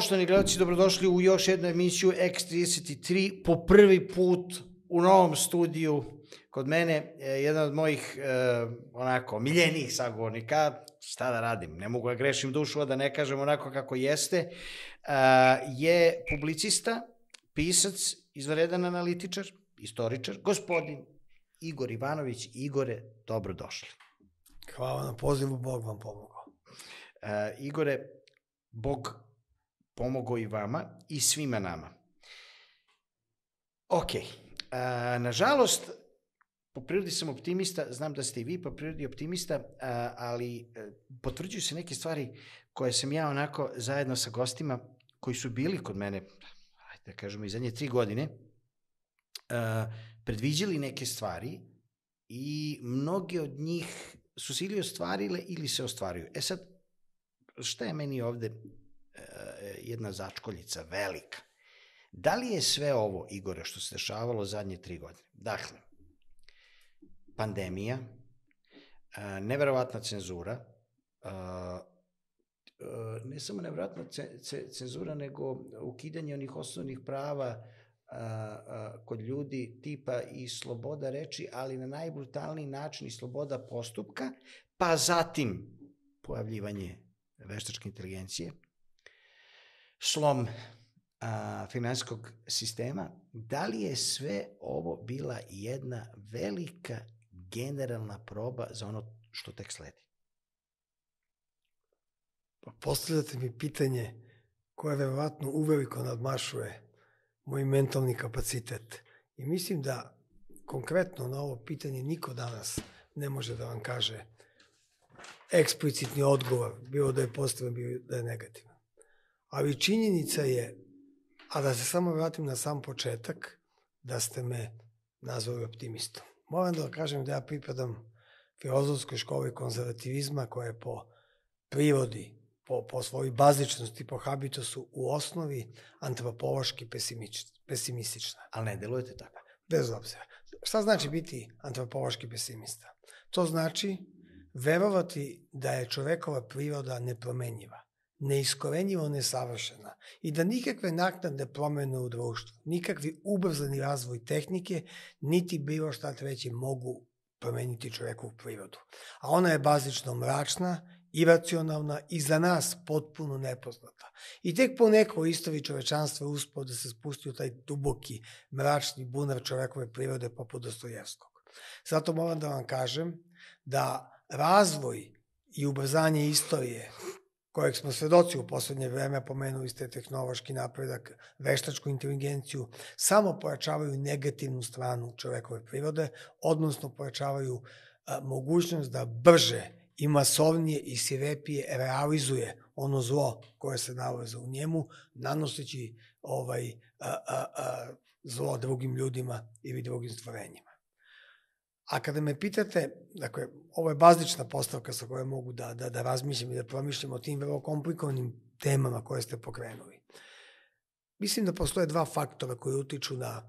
Poštovani gledalci, dobrodošli u još jednu emisiju X33. Po prvi put u novom studiju kod mene e, jedan od mojih e, onako miljenih sagovornika, šta da radim, ne mogu da grešim dušu, a da ne kažem onako kako jeste, e, je publicista, pisac, izvredan analitičar, istoričar, gospodin Igor Ivanović. Igore, dobrodošli. Hvala na pozivu, Bog vam pomogao. E, Igore, Bog pomogao i vama i svima nama. Ok, a, eh, nažalost, po prirodi sam optimista, znam da ste i vi po prirodi optimista, a, eh, ali eh, potvrđuju se neke stvari koje sam ja onako zajedno sa gostima koji su bili kod mene, ajde da kažemo, i zadnje tri godine, a, predviđali neke stvari i mnogi od njih su se ili ostvarile ili se ostvaruju. E sad, šta je meni ovde jedna začkoljica velika. Da li je sve ovo, Igore, što se dešavalo zadnje tri godine? Dakle, pandemija, e, neverovatna cenzura, e, e, ne samo neverovatna cenzura, nego ukidanje onih osnovnih prava kod ljudi tipa i sloboda reči, ali na najbrutalniji način i sloboda postupka, pa zatim pojavljivanje veštačke inteligencije, slom a, finanskog sistema, da li je sve ovo bila jedna velika generalna proba za ono što tek sledi? Pa postavljate mi pitanje koje verovatno uveliko nadmašuje moj mentalni kapacitet. I mislim da konkretno na ovo pitanje niko danas ne može da vam kaže eksplicitni odgovor, bilo da je pozitivan, bilo da je negativan ali činjenica je, a da se samo vratim na sam početak, da ste me nazvali optimistom. Moram da kažem da ja pripadam filozofskoj školi konzervativizma koja je po prirodi, po, po svojoj bazičnosti, po habitusu u osnovi antropološki pesimistična. Ali ne delujete tako? Bez obzira. Šta znači biti antropološki pesimista? To znači verovati da je čovekova priroda nepromenjiva neiskorenjivo nesavršena i da nikakve naknadne promene u društvu, nikakvi ubrzani razvoj tehnike, niti bilo šta treće mogu promeniti čoveku prirodu. A ona je bazično mračna, iracionalna i za nas potpuno nepoznata. I tek po nekoj istoriji čovečanstva je uspao da se spusti u taj duboki, mračni bunar čovekove prirode poput Dostojevskog. Zato moram da vam kažem da razvoj i ubrzanje istorije kojeg smo svedoci u poslednje vreme, pomenuli ste tehnološki napredak, veštačku inteligenciju, samo pojačavaju negativnu stranu čovekove prirode, odnosno pojačavaju a, mogućnost da brže i masovnije i sirepije realizuje ono zlo koje se nalaze u njemu, nanoseći ovaj, a, a, a, zlo drugim ljudima ili drugim stvorenjima. A kada me pitate, dakle, ovo je bazična postavka sa kojom mogu da, da, da razmišljam i da promišljam o tim vrlo komplikovanim temama koje ste pokrenuli. Mislim da postoje dva faktora koji utiču na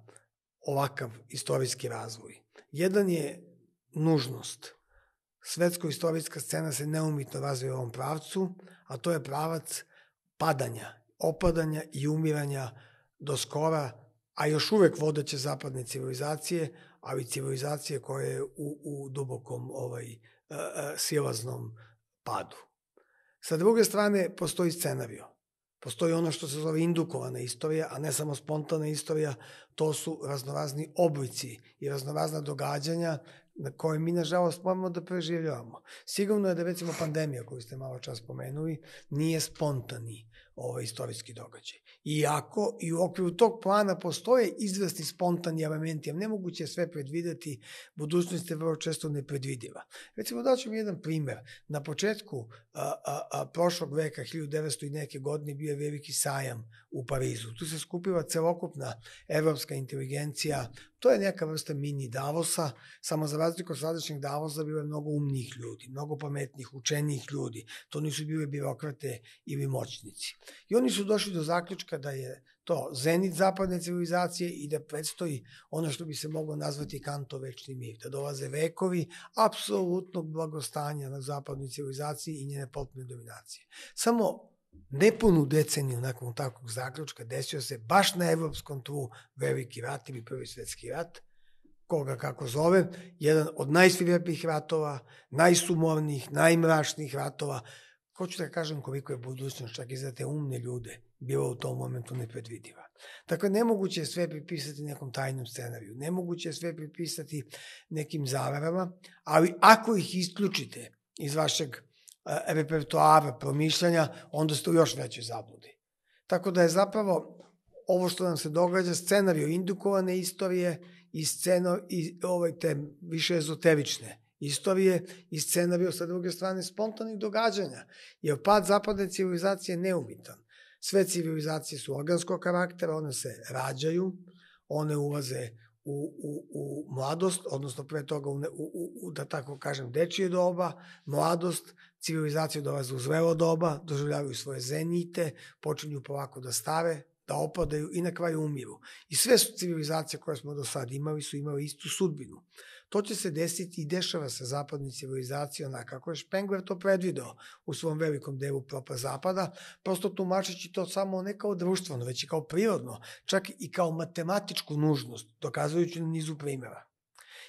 ovakav istorijski razvoj. Jedan je nužnost. Svetsko-istorijska scena se neumitno razvija u ovom pravcu, a to je pravac padanja, opadanja i umiranja do skora, a još uvek vodeće zapadne civilizacije, ali civilizacije koje je u, u dubokom ovaj, e, e, silaznom padu. Sa druge strane, postoji scenario. Postoji ono što se zove indukovana istorija, a ne samo spontana istorija, to su raznorazni oblici i raznorazna događanja na koje mi, nažalost, moramo da preživljavamo. Sigurno je da, recimo, pandemija koju ste malo čas pomenuli, nije spontani ove ovaj istorijski događaj. Iako i u okviru tog plana postoje izvesni spontani elementi, a nemoguće je sve predvideti, budućnost je vrlo često nepredvidiva. Recimo, daću mi jedan primer. Na početku a, a, a, prošlog veka, 1900 i neke godine, bio je veliki sajam u Parizu. Tu se skupila celokupna evropska inteligencija, To je neka vrsta mini Davosa, samo za razliku od sadašnjeg Davosa bilo je mnogo umnih ljudi, mnogo pametnih, učenih ljudi. To nisu bile birokrate ili moćnici. I oni su došli do zaključka da je to zenit zapadne civilizacije i da predstoji ono što bi se moglo nazvati kanto večni mir, da dolaze vekovi apsolutnog blagostanja na zapadnoj civilizaciji i njene potpune dominacije. Samo nepunu deceniju nakon takvog zaključka desio se baš na evropskom tlu veliki rat ili prvi svetski rat, koga kako zove, jedan od najsvirepih ratova, najsumornijih, najmračnijih ratova, Hoću da kažem koliko je budućnost čak i za te umne ljude bila u tom momentu nepredvidiva. Dakle, nemoguće je sve pripisati nekom tajnom scenariju, nemoguće je sve pripisati nekim zavarama, ali ako ih isključite iz vašeg e, repertoara, promišljanja, onda ste u još većoj zabludi. Tako da je zapravo ovo što nam se događa scenariju indukovane istorije i sceno, i, ovaj, te više ezoterične istorije i scenariju sa druge strane spontanih događanja, jer pad zapadne civilizacije je neumitan. Sve civilizacije su organskog karaktera, one se rađaju, one ulaze u, u, u mladost, odnosno pre toga u, u, u, da tako kažem, dečije doba, mladost, civilizaciju dolaze u zrelo doba, doživljavaju svoje zenite, počinju polako da stare, da opadaju i na kraju umiru. I sve su civilizacije koje smo do sad imali su imali istu sudbinu. To će se desiti i dešava se zapadnoj civilizaciji onako kako je Spengler to predvideo u svom velikom delu propa zapada, prosto tumačeći to samo ne kao društveno, već i kao prirodno, čak i kao matematičku nužnost, dokazujući na nizu primjera.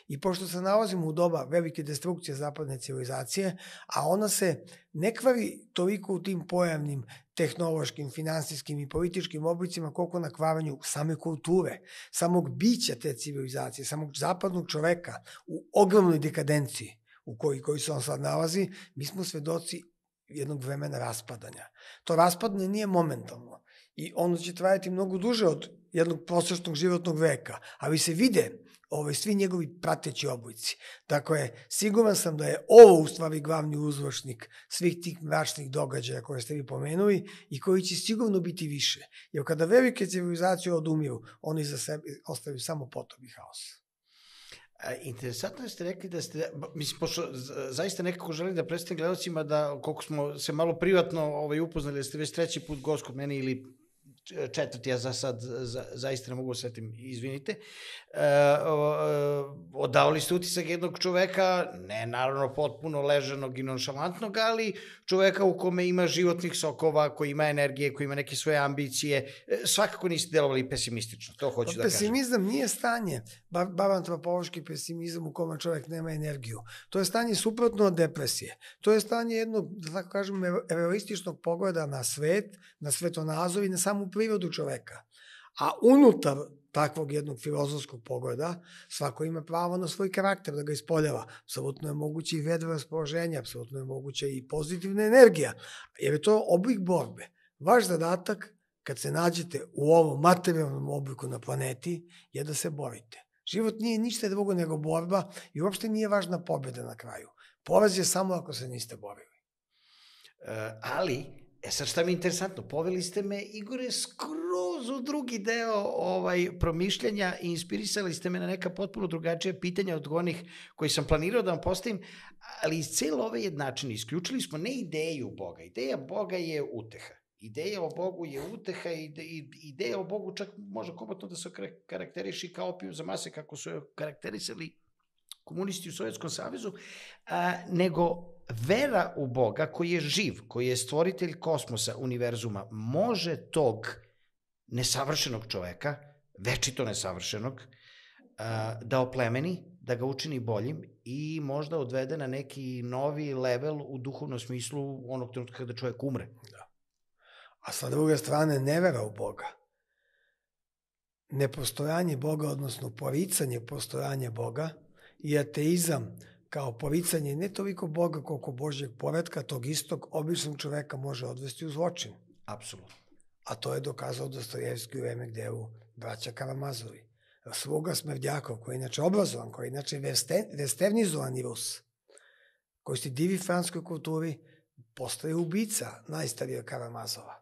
I pošto se nalazimo u doba velike destrukcije zapadne civilizacije, a ona se ne kvari toliko u tim pojavnim tehnološkim, finansijskim i političkim oblicima, koliko na kvaranju same kulture, samog bića te civilizacije, samog zapadnog čoveka u ogromnoj dekadenciji u koji, koji se on sad nalazi, mi smo svedoci jednog vremena raspadanja. To raspadanje nije momentalno i ono će trajati mnogo duže od jednog prosečnog životnog veka, ali se vide ovaj, svi njegovi prateći obojci. je, siguran sam da je ovo u stvari glavni uzročnik svih tih mračnih događaja koje ste vi pomenuli i koji će sigurno biti više. Jer kada velike civilizacije odumiru, oni za sebe ostavljaju samo potop i haos. E, interesantno da ste rekli da ste, mislim, pošto zaista nekako želim da predstavim gledalcima da, koliko smo se malo privatno ovaj, upoznali, da ste već treći put gost kod meni ili četvrti, ja za sad za, zaista ne mogu osetim, da izvinite. E, e, odavali ste utisak jednog čoveka, ne naravno potpuno ležanog i nonšalantnog, ali čoveka u kome ima životnih sokova, koji ima energije, koji ima neke svoje ambicije, e, svakako niste delovali pesimistično, to hoću pa, da pesimizam kažem. Pesimizam nije stanje, ba, babantropološki pesimizam u kome čovek nema energiju. To je stanje suprotno od depresije. To je stanje jednog, da tako kažem, realističnog pogleda na svet, na svetonazor i na samu prirodu čoveka. A unutar takvog jednog filozofskog pogleda, svako ima pravo na svoj karakter da ga ispoljava. Apsolutno je moguće i vedro raspoloženje, apsolutno je moguće i pozitivna energija, jer je to oblik borbe. Vaš zadatak, kad se nađete u ovom materijalnom obliku na planeti, je da se borite. Život nije ništa drugo nego borba i uopšte nije važna pobjeda na kraju. Poraz je samo ako se niste borili. E, ali, E sad šta mi je interesantno, poveli ste me, Igore, skroz u drugi deo ovaj, promišljanja i inspirisali ste me na neka potpuno drugačija pitanja od onih koji sam planirao da vam postavim, ali iz cijelo ove jednačine isključili smo ne ideju Boga. Ideja Boga je uteha. Ideja o Bogu je uteha i ideja o Bogu čak može komotno da se karakteriši kao opiju za mase kako su joj karakterisali komunisti u Sovjetskom savjezu, a, nego vera u Boga koji je živ, koji je stvoritelj kosmosa, univerzuma, može tog nesavršenog čoveka, večito nesavršenog, da oplemeni, da ga učini boljim i možda odvede na neki novi level u duhovnom smislu onog trenutka kada čovjek umre. Da. A sa druge strane, nevera u Boga, nepostojanje Boga, odnosno poricanje postojanja Boga i ateizam, kao poricanje ne toliko Boga koliko Božjeg poredka tog istog običnog čoveka može odvesti u zločin. Apsolutno. A to je dokazao Dostojevski u Emigdevu braća Karamazovi. Svoga Smrdjakov, koji je inače obrazovan, koji je inače veste, i Rus, koji se divi franskoj kulturi, postaje ubica najstarija Karamazova.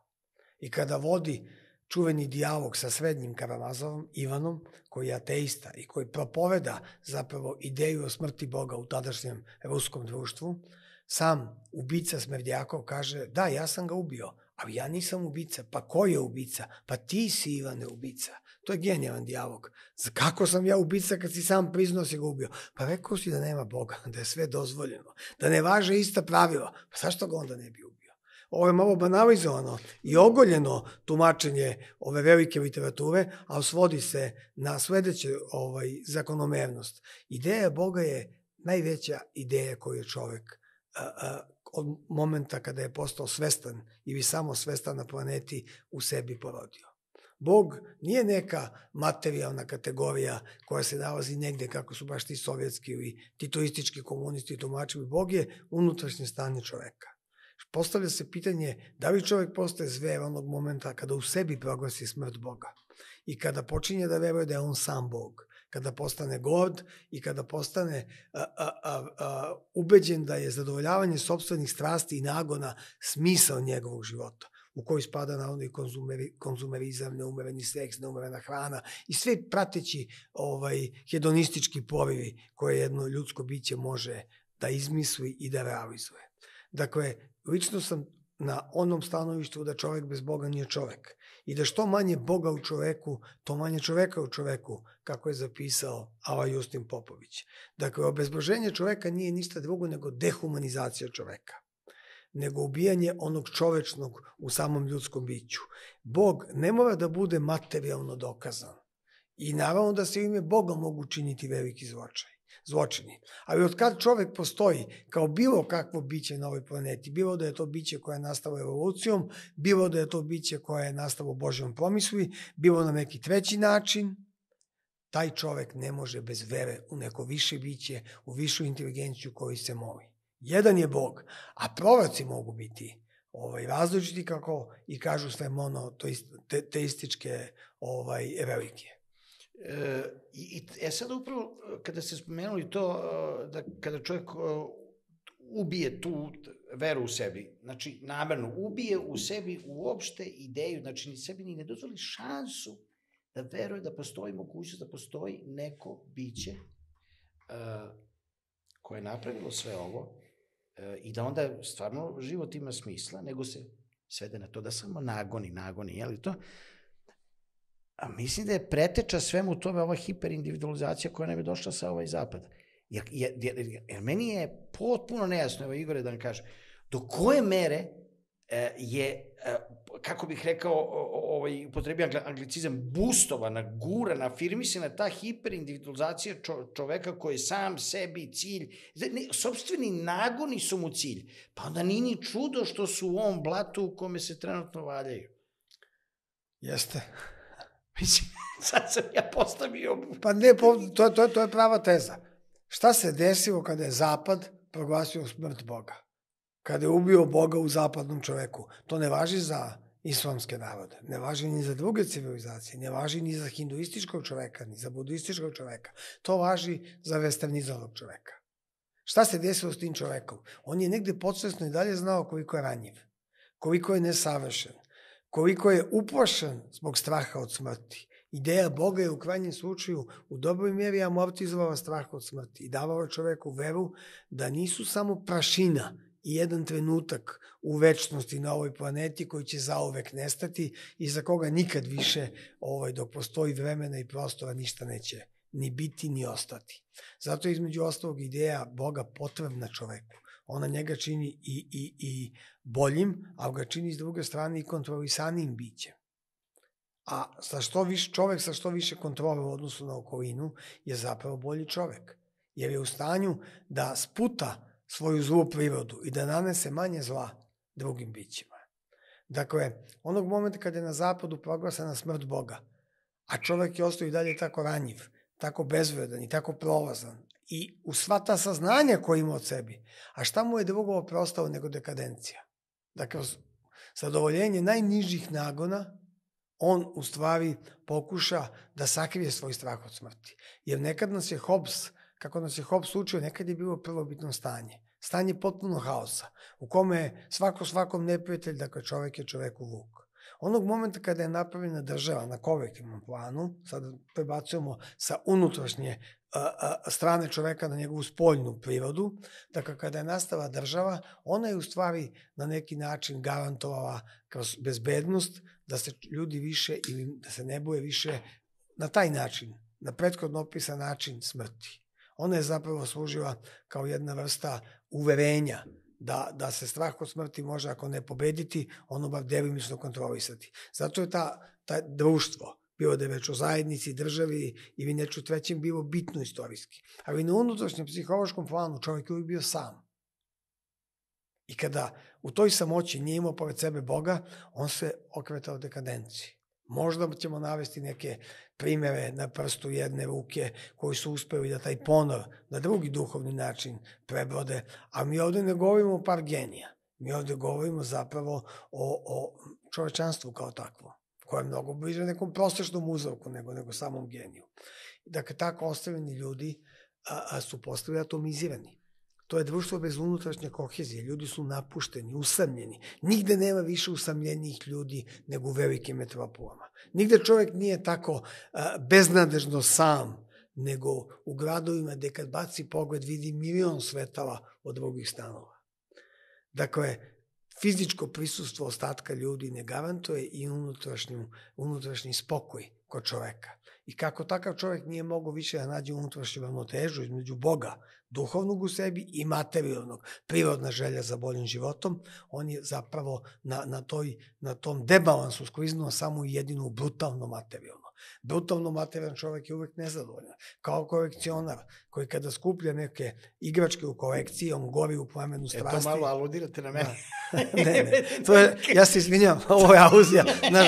I kada vodi čuveni dijalog sa srednjim Karamazovom, Ivanom, koji je ateista i koji propoveda zapravo ideju o smrti Boga u tadašnjem ruskom društvu, sam ubica Smerdjakov kaže, da, ja sam ga ubio, ali ja nisam ubica, pa ko je ubica? Pa ti si Ivane ubica. To je genijalan dijalog. Kako sam ja ubica kad si sam priznao da si ga ubio? Pa rekao si da nema Boga, da je sve dozvoljeno, da ne važe ista pravila. Pa zašto ga onda ne bi ubio? Ovo je malo banalizovano i ogoljeno tumačenje ove velike literature, a svodi se na sledeće ovaj, zakonomernost. Ideja Boga je najveća ideja koju je čovek a, a, od momenta kada je postao svestan ili samo svestan na planeti u sebi porodio. Bog nije neka materijalna kategorija koja se nalazi negde kako su baš ti sovjetski ili titoistički komunisti tumačili. Bog je unutrašnje stanje čoveka. Postavlja se pitanje da li čovek postaje zver onog momenta kada u sebi proglasi smrt Boga i kada počinje da veruje da je on sam Bog, kada postane gord i kada postane a, a, a, a, ubeđen da je zadovoljavanje sobstvenih strasti i nagona smisao njegovog života u koji spada na onaj konzumeri, konzumerizam, neumereni seks, neumerena hrana i sve prateći ovaj, hedonistički porivi koje jedno ljudsko biće može da izmisli i da realizuje. Dakle, lično sam na onom stanovištu da čovek bez Boga nije čovek. I da što manje Boga u čoveku, to manje čoveka u čoveku, kako je zapisao Ava Justin Popović. Dakle, obezboženje čoveka nije ništa drugo nego dehumanizacija čoveka nego ubijanje onog čovečnog u samom ljudskom biću. Bog ne mora da bude materijalno dokazan. I naravno da se ime Boga mogu činiti veliki zločaj zločini. Ali od kad čovek postoji kao bilo kakvo biće na ovoj planeti, bilo da je to biće koje je nastalo evolucijom, bilo da je to biće koje je nastalo Božjom promisli, bilo na neki treći način, taj čovek ne može bez vere u neko više biće, u višu inteligenciju koji se moli. Jedan je Bog, a provaci mogu biti ovaj, različiti kako i kažu sve mono, ovaj, religije. E, i, e sad upravo, kada ste spomenuli to, eh, da kada čovjek eh, ubije tu veru u sebi, znači namerno ubije u sebi uopšte ideju, znači ni sebi ni ne dozvoli šansu da veruje da postoji mogućnost, da postoji neko biće uh, koje je napravilo sve ovo uh, i da onda stvarno život ima smisla, nego se svede na to da samo nagoni, nagoni, je li to? Uh, A mislim da je preteča svemu tome ova hiperindividualizacija koja nam je došla sa ovaj zapad. Jer, jer, jer, jer meni je potpuno nejasno, evo Igore da vam kaže, do koje mere e, je, e, kako bih rekao, ovaj, upotrebio anglicizam, boostovana, gurana, afirmisana ta hiperindividualizacija čo, čoveka koji je sam sebi cilj, ne, sobstveni nagoni su mu cilj, pa onda nije ni čudo što su u ovom blatu u kome se trenutno valjaju. Jeste. Mislim, sad sam ja postavio... Pa ne, to, to, to je prava teza. Šta se desilo kada je Zapad proglasio smrt Boga? Kada je ubio Boga u zapadnom čoveku? To ne važi za islamske narode, ne važi ni za druge civilizacije, ne važi ni za hinduističkog čoveka, ni za budističkog čoveka. To važi za westernizovanog čoveka. Šta se desilo s tim čovekom? On je negde podsvesno i dalje znao koliko je ranjiv, koliko je nesavršen, koliko je uplašan zbog straha od smrti. Ideja Boga je u krajnjem slučaju u dobroj mjeri amortizovala strah od smrti i davala čoveku veru da nisu samo prašina i jedan trenutak u večnosti na ovoj planeti koji će zaovek nestati i za koga nikad više ovaj, dok postoji vremena i prostora ništa neće ni biti ni ostati. Zato je između ostalog ideja Boga potrebna čoveku ona njega čini i, i, i boljim, ali ga čini s druge strane i kontrolisanim bićem. A sa što više, čovek sa što više kontrole u odnosu na okolinu je zapravo bolji čovek. Jer je u stanju da sputa svoju zlu prirodu i da nanese manje zla drugim bićima. Dakle, onog momenta kada je na zapadu proglasana smrt Boga, a čovek je ostao i dalje tako ranjiv, tako bezvredan i tako prolazan, i u sva ta saznanja koje ima od sebi. A šta mu je drugo preostalo nego dekadencija? Da dakle, kroz zadovoljenje najnižih nagona on u stvari pokuša da sakrije svoj strah od smrti. Jer nekad nas je Hobbes, kako nas je Hobbes učio, nekad je bilo prvobitno stanje. Stanje potpuno haosa, u kome je svako svakom neprijatelj, dakle čovek je u vuk. Onog momenta kada je napravljena država na kolektivnom planu, sad prebacujemo sa unutrašnje strane čoveka na njegovu spoljnu prirodu. Dakle, kada je nastala država, ona je u stvari na neki način garantovala kroz bezbednost da se ljudi više ili da se ne boje više na taj način, na prethodno opisan način smrti. Ona je zapravo služila kao jedna vrsta uverenja da, da se strah od smrti može, ako ne pobediti, ono bar delimično kontrolisati. Zato je ta, ta društvo, bilo da je već o zajednici, državi ili neču trećem, bilo bitno istorijski. Ali na unutrašnjem psihološkom planu čovjek je uvijek bio sam. I kada u toj samoći nije imao pored sebe Boga, on se okretao dekadenciji. Možda ćemo navesti neke primere na prstu jedne ruke koji su uspeli da taj ponor na drugi duhovni način prebrode, a mi ovde ne govorimo o par genija. Mi ovde govorimo zapravo o, o čovečanstvu kao takvom koja je mnogo bliža nekom prostešnom uzorku nego, nego samom geniju. Dakle, tako ostavljeni ljudi a, a su postali atomizirani. To je društvo bez unutrašnje kohezije. Ljudi su napušteni, usamljeni. Nigde nema više usamljenijih ljudi nego u velikim metropolama. Nigde čovek nije tako a, beznadežno sam, nego u gradovima gde kad baci pogled vidi milion svetala od drugih stanova. Dakle, fizičko prisustvo ostatka ljudi ne garantuje i unutrašnju, unutrašnji spokoj kod čoveka. I kako takav čovek nije mogao više da nađe unutrašnju ravnotežu između Boga, duhovnog u sebi i materijalnog, prirodna želja za boljim životom, on je zapravo na, na, toj, na tom debalansu skliznuo samo jedinu brutalno materijalno. Brutalno materijan čovek je uvek nezadovoljan. Kao kolekcionar koji kada skuplja neke igračke u kolekciji, on gori u plamenu strasti. E to malo aludirate na mene. Da. ne, ne. To je, ja se izvinjam, ovo je aluzija na,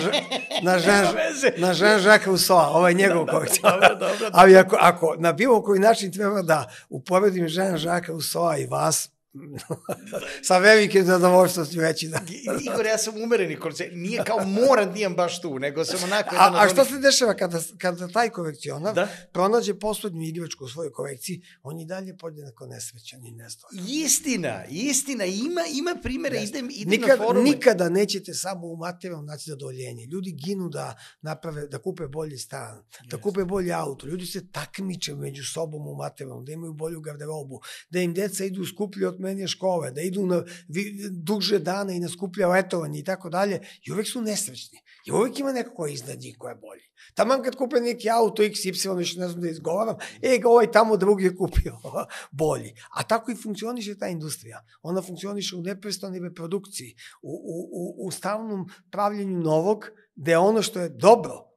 na, Jean, na Jean-Jacques Rousseau, ovo je njegov da, da, kolekcionar. Dobro, dobro, dobro. Ali ako, ako na bilo koji način treba da uporedim Jean-Jacques Rousseau i vas, sa velikim zadovoljstvom ću reći da. Igor, ja sam umereni koncert, Nije kao moram da imam baš tu, nego sam onako... A, a što se dešava kada, kada taj kolekcionar da? pronađe poslednju igračku u svojoj kolekciji, on je dalje podjenako nesrećan i nezdvojan. Istina, istina. Ima, ima primere, Jeste. idem, idem Nikad, na forume. Nikada nećete samo u materijalnom naći zadovoljenje. Ljudi ginu da naprave, da kupe bolji stan, da Jeste. da kupe bolji auto. Ljudi se takmiče među sobom u materijalnom, da imaju bolju garderobu, da im deca idu skuplje od menja škole, da idu na duže dane i na skuplja letovanje i tako dalje, i uvek su nesrećni. I uvek ima neko ko je iznad njih, ko je bolji. Tamo kad kupe neki auto XY, više ne znam da izgovaram, e, ovaj tamo drugi je kupio bolji. A tako i funkcioniše ta industrija. Ona funkcioniše u neprestane reprodukciji, u, u, u, u stalnom pravljenju novog, gde ono što je dobro,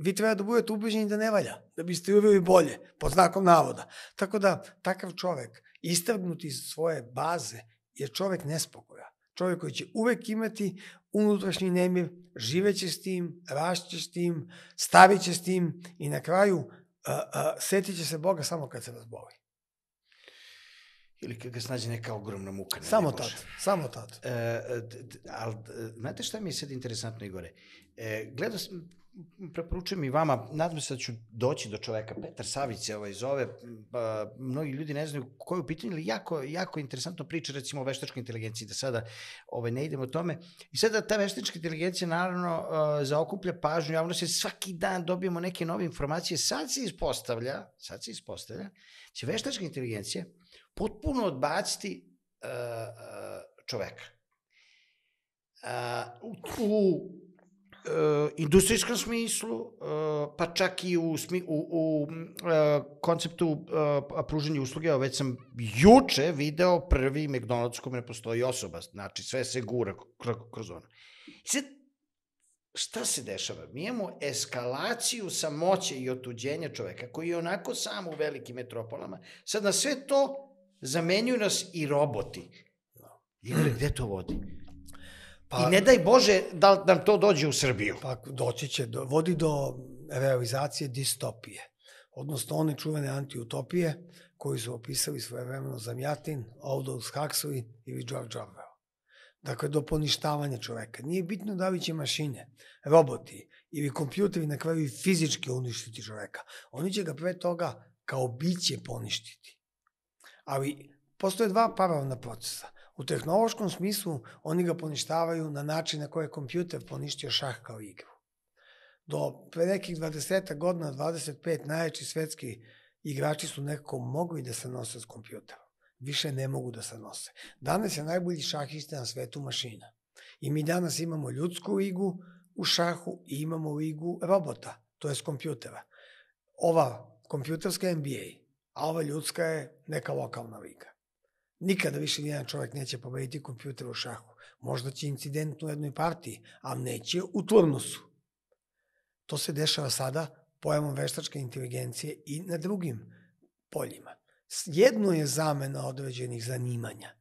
vi treba da budete ubeđeni da ne valja, da biste uveli bolje, pod znakom navoda. Tako da, takav čovek istrgnut iz svoje baze, je čovek nespokoja. Čovek koji će uvek imati unutrašnji nemir, živeće s tim, rašće s tim, stavit će s tim i na kraju a, a, setit će se Boga samo kad se razboli. Ili kad ga snađe neka ogromna muka. Ne samo tad, samo tad. E, ali, znate šta mi je sad interesantno, Igore? E, gledao sam preporučujem i vama, nadam se da ću doći do čoveka, Petar Savić se ovaj zove, pa, mnogi ljudi ne znaju koju je pitanje, ali jako, jako interesantno priča recimo o veštačkoj inteligenciji, da sada ovaj, ne idemo o tome. I sada ta veštačka inteligencija naravno uh, zaokuplja pažnju, javno se svaki dan dobijemo neke nove informacije, sad se ispostavlja, sad se ispostavlja, da će veštačka inteligencija potpuno odbaciti uh, uh čoveka. Uh, u, u Eh, industrijskom smislu, eh, pa čak i u, smi, u, u eh, konceptu pružanja usluge, već sam juče video prvi McDonald's kome ne postoji osoba, znači sve se gura kroz ono. I sad, šta se dešava? Mi imamo eskalaciju samoće i otuđenja čoveka, koji je onako sam u velikim metropolama. Sad na sve to zamenjuju nas i roboti. Da. I gde to vodi? Pa, I ne daj Bože da nam to dođe u Srbiju. Pa doći će, do, vodi do realizacije distopije, odnosno one čuvene antiutopije koji su opisali svoje vremeno Zamjatin, Aldous Huxley ili George Orwell. Dakle, do poništavanja čoveka. Nije bitno da li će mašine, roboti ili kompjuteri na kraju fizički uništiti čoveka. Oni će ga pre toga kao biće poništiti. Ali postoje dva paralelna procesa. U tehnološkom smislu oni ga poništavaju na način na koji je kompjuter poništio šah kao igru. Do pre nekih 20 godina, 25 najveći svetski igrači su nekako mogli da se nose s kompjuterom. Više ne mogu da se nose. Danas je najbolji šahista na svetu mašina. I mi danas imamo ljudsku igu u šahu i imamo igu robota, to je s kompjutera. Ova kompjuterska je NBA, a ova ljudska je neka lokalna liga. Nikada više nijedan čovjek neće pobediti kompjuter u šahu. Možda će incident u jednoj partiji, ali neće u turnusu. To se dešava sada pojavom veštačke inteligencije i na drugim poljima. Jedno je zamena određenih zanimanja.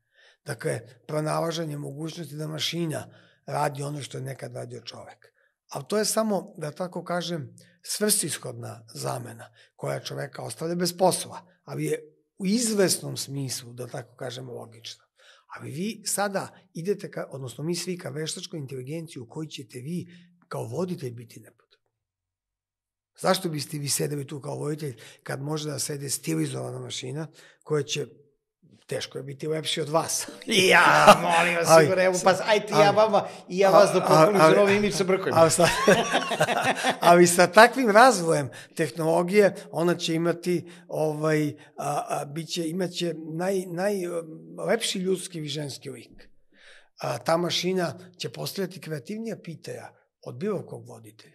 Dakle, pronalažanje mogućnosti da mašina radi ono što je nekad radio čovek. Ali to je samo, da tako kažem, svrsishodna zamena koja čoveka ostavlja bez posla, ali je u izvesnom smislu, da tako kažemo, logična. A vi sada idete, ka, odnosno mi svi ka veštačkoj inteligenciji u kojoj ćete vi kao voditelj biti nepotrebni. Zašto biste vi sedeli tu kao voditelj kad može da sede stilizovana mašina koja će teško je biti lepši od vas. ja, molim vas, ali, sigurno, evo, pa ajte ja vama i ja vas da potpuno za novi imidž sa brkovima. Ali sa, ali sa takvim razvojem tehnologije, ona će imati, ovaj, a, a, biće, imaće naj, najlepši ljudski i ženski lik. A, ta mašina će postavljati kreativnija pitaja od bilo kog voditelja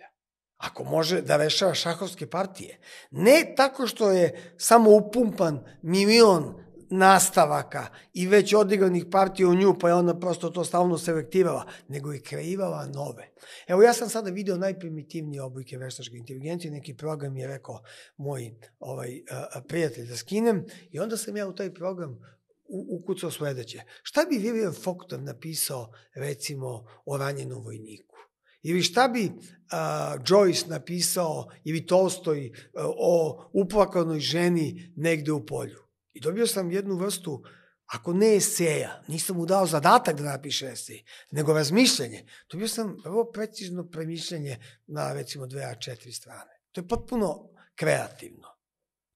ako može da rešava šahovske partije. Ne tako što je samo upumpan milion nastavaka i već odigranih partija u nju, pa je ona prosto to stalno selektirala, nego i kreivala nove. Evo, ja sam sada video najprimitivnije oblike veštačke inteligencije, neki program je rekao moj ovaj, e, prijatelj da skinem i onda sam ja u taj program ukucao sledeće. Šta bi Vivian Faulkner napisao, recimo, o ranjenom vojniku? Ili šta bi uh, Joyce napisao ili Tolstoj uh, o uplakanoj ženi negde u polju? I dobio sam jednu vrstu, ako ne eseja, nisam mu dao zadatak da napiše esej, nego razmišljanje. Dobio sam vrlo precizno premišljanje na recimo dve a četiri strane. To je potpuno kreativno.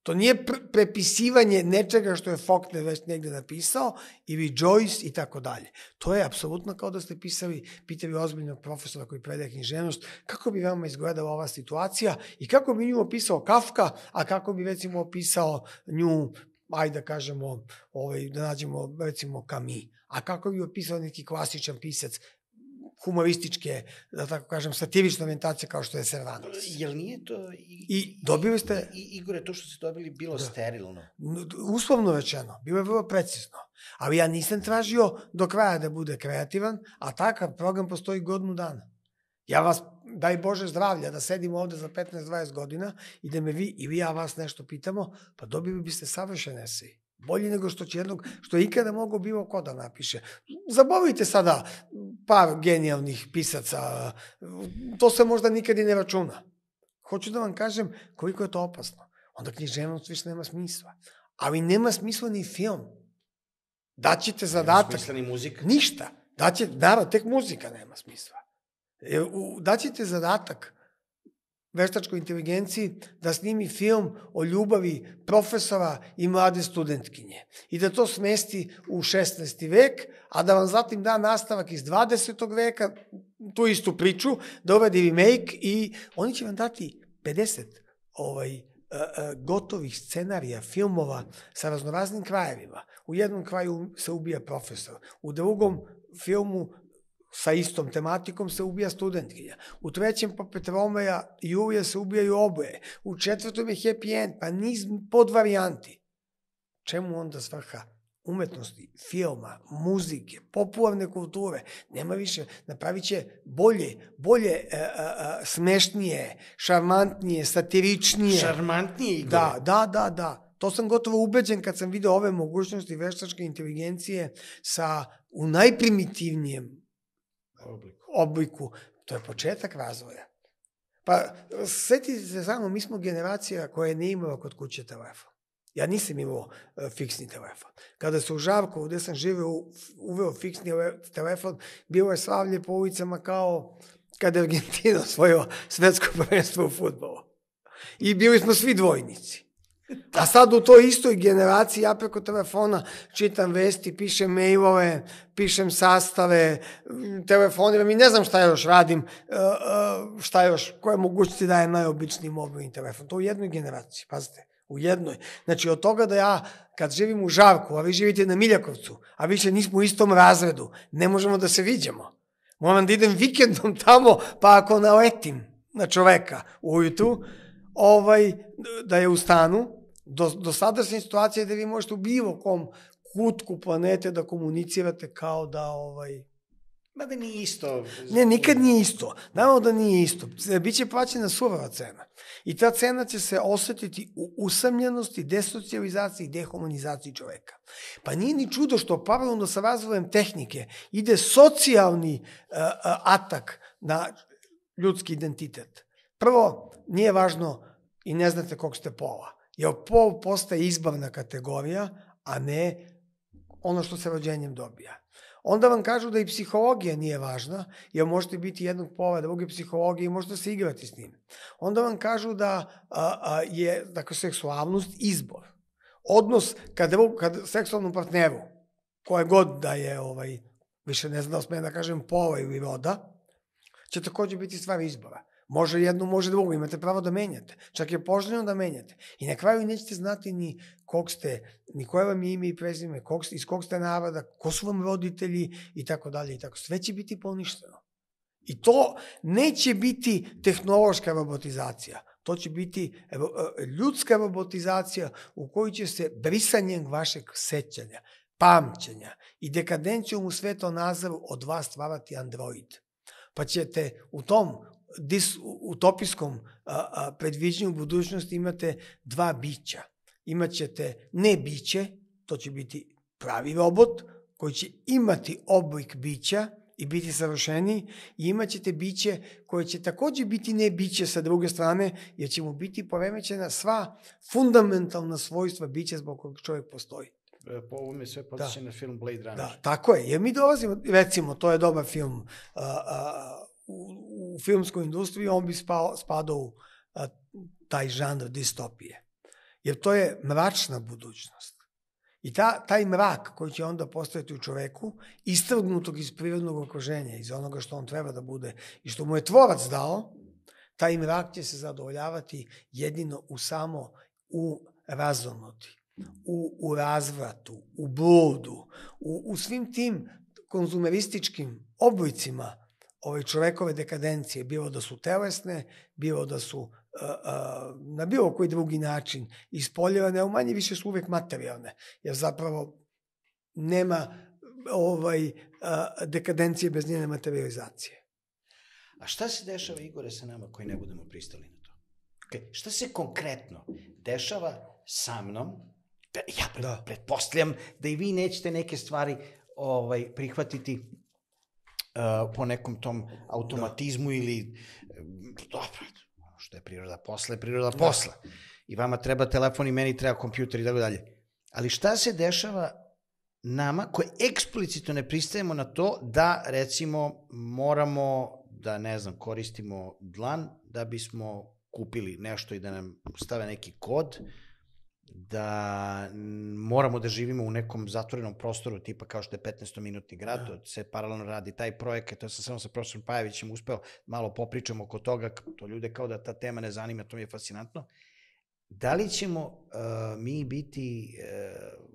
To nije pre prepisivanje nečega što je Faulkner već negde napisao ili Joyce i tako dalje. To je apsolutno kao da ste pisali, pitali ozbiljnog profesora koji predaje književnost, kako bi vama izgledala ova situacija i kako bi nju opisao Kafka, a kako bi recimo opisao nju ajde da kažemo, ovaj, da nađemo recimo Kami. A kako bi opisao neki klasičan pisac humorističke, da tako kažem, satirične orientacije kao što je Cervantes. Jel nije to... I, I dobili ste... I, i, Igore, to što ste dobili bilo da. sterilno. Uslovno rečeno, bilo je vrlo precizno. Ali ja nisam tražio do kraja da bude kreativan, a takav program postoji godinu dana. Ja vas daj Bože zdravlja, da sedimo ovde za 15-20 godina i da me vi i vi ja vas nešto pitamo, pa dobili biste savršen esej. Bolji nego što će jednog, što je ikada mogao bilo ko da napiše. Zabavite sada par genijalnih pisaca, to se možda nikad i ne računa. Hoću da vam kažem koliko je to opasno. Onda književnost više nema smisla. Ali nema smisla ni film. Daćete zadatak. Nema smisla ni muzika. Ništa. Daće, naravno, tek muzika nema smisla. E, Daćete zadatak veštačkoj inteligenciji da snimi film o ljubavi profesora i mlade studentkinje i da to smesti u 16. vek, a da vam zatim da nastavak iz 20. veka, tu istu priču, da uradi remake i oni će vam dati 50 ovaj, e, e, gotovih scenarija, filmova sa raznoraznim krajevima. U jednom kraju se ubija profesor, u drugom filmu sa istom tematikom se ubija studentkinja. U trećem pa Petromeja i Julija se ubijaju oboje. U četvrtom je happy end, pa niz pod varijanti. Čemu onda svrha umetnosti, filma, muzike, popularne kulture? Nema više, napravit će bolje, bolje, e, e, e, smešnije, šarmantnije, satiričnije. Šarmantnije igre. Da, da, da, da to sam gotovo ubeđen kad sam video ove mogućnosti veštačke inteligencije sa u najprimitivnijem obliku. obliku. To je početak razvoja. Pa, setite se samo, mi smo generacija koja nije imala kod kuće telefon. Ja nisam imao e, fiksni telefon. Kada se u Žavku, gde sam živeo, uveo fiksni telefon, bilo je slavlje po ulicama kao kada je Argentina osvojila svetsko prvenstvo u futbolu. I bili smo svi dvojnici. A sad u toj istoj generaciji ja preko telefona čitam vesti, pišem mailove, pišem sastave, telefoniram i ne znam šta još radim, e, e, šta još, koje mogućnosti daje najobičniji mobilni telefon. To u jednoj generaciji, pazite, u jednoj. Znači od toga da ja kad živim u Žarku, a vi živite na Miljakovcu, a više nismo u istom razredu, ne možemo da se viđamo. Moram da idem vikendom tamo, pa ako naletim na čoveka ujutru, ovaj, da je u stanu, do, do sadašnje situacije da vi možete u bilo kom kutku planete da komunicirate kao da ovaj, Ma da nije isto. Ne, nikad nije isto. Naravno da nije isto. E, Biće plaćena surova cena. I ta cena će se osetiti u usamljenosti, desocializaciji i dehumanizaciji čoveka. Pa nije ni čudo što paralelno sa razvojem tehnike ide socijalni uh, atak na ljudski identitet. Prvo, nije važno i ne znate kog ste pola jer pol postaje izbavna kategorija, a ne ono što se rođenjem dobija. Onda vam kažu da i psihologija nije važna, jer možete biti jednog pola, druge psihologije i možete se igrati s njim. Onda vam kažu da a, a, je dakle, seksualnost izbor. Odnos ka, drug, ka seksualnom partneru, koje god da je, ovaj, više ne znam da da kažem pola ili roda, će takođe biti stvar izbora. Može jedno, može drugu. imate pravo da menjate. Čak je poželjno da menjate. I na kraju nećete znati ni kog ste, ni koje vam je ime i prezime, kog, iz kog ste naroda, ko su vam roditelji i tako dalje i tako. Sve će biti poništeno. I to neće biti tehnološka robotizacija. To će biti e, ljudska robotizacija u kojoj će se brisanjem vašeg sećanja, pamćenja i dekadencijom u svetonazoru od vas stvarati android. Pa ćete u tom dis, utopijskom a, a, predviđenju budućnosti imate dva bića. Imaćete ne biće, to će biti pravi robot, koji će imati oblik bića i biti savršeniji, i imat ćete biće koje će takođe biti ne biće sa druge strane, jer će mu biti poremećena sva fundamentalna svojstva bića zbog kojeg čovjek postoji e, po ovome sve potiče da. na film Blade Runner. Da, tako je. Jer mi dolazimo, recimo, to je dobar film, a, a, u, u filmskoj industriji, on bi spao, spadao u a, taj žanr distopije. Jer to je mračna budućnost. I ta, taj mrak koji će onda postojati u čoveku, istrgnutog iz prirodnog okruženja, iz onoga što on treba da bude i što mu je tvorac dao, taj mrak će se zadovoljavati jedino u samo u razumnoti, u, u razvratu, u bludu, u, u svim tim konzumerističkim oblicima ovaj, čovekove dekadencije, bilo da su telesne, bilo da su na bilo koji drugi način ispoljevane, a manje više su uvek materijalne, jer zapravo nema ovaj, dekadencije bez njene materializacije. A šta se dešava, Igore, sa nama koji ne budemo pristali na to? Okay. Šta se konkretno dešava sa mnom? Da, ja pre, da. pretpostavljam da i vi nećete neke stvari ovaj, prihvatiti Uh, po nekom tom automatizmu da. ili e, dobro, ono što je priroda posle, priroda da. posle. I vama treba telefon i meni treba kompjuter i tako dalje. Ali šta se dešava nama koje eksplicitno ne pristajemo na to da recimo moramo da ne znam koristimo dlan da bismo kupili nešto i da nam stave neki kod. Uh, da moramo da živimo u nekom zatvorenom prostoru, tipa kao što je 15-minutni grad, da. to se paralelno radi taj projekat, to sam samo sa profesorom Pajevićem uspeo, malo popričamo oko toga, to ljude kao da ta tema ne zanima, to mi je fascinantno. Da li ćemo uh, mi biti uh,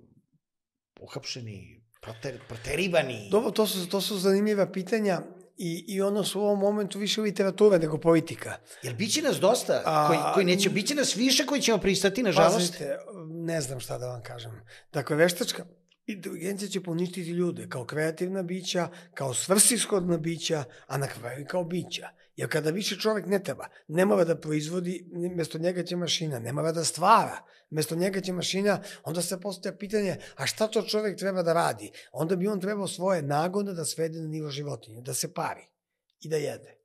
uhapšeni, proter, proterivani? Dobro, to su, to su zanimljiva pitanja i, i ono su u ovom momentu više literatura nego politika. Jer biće nas dosta A, koji, koji neće, će nas više koji ćemo pristati, nažalost. Pazite, ne znam šta da vam kažem. Dakle, veštačka inteligencija će poništiti ljude kao kreativna bića, kao svrsishodna bića, a na kraju kao bića. Jer kada više čovek ne treba, ne mora da proizvodi, mesto njega će mašina, ne mora da stvara, mesto njega će mašina, onda se postoja pitanje, a šta to čovek treba da radi? Onda bi on trebao svoje nagone da svede na nivo životinje, da se pari i da jede.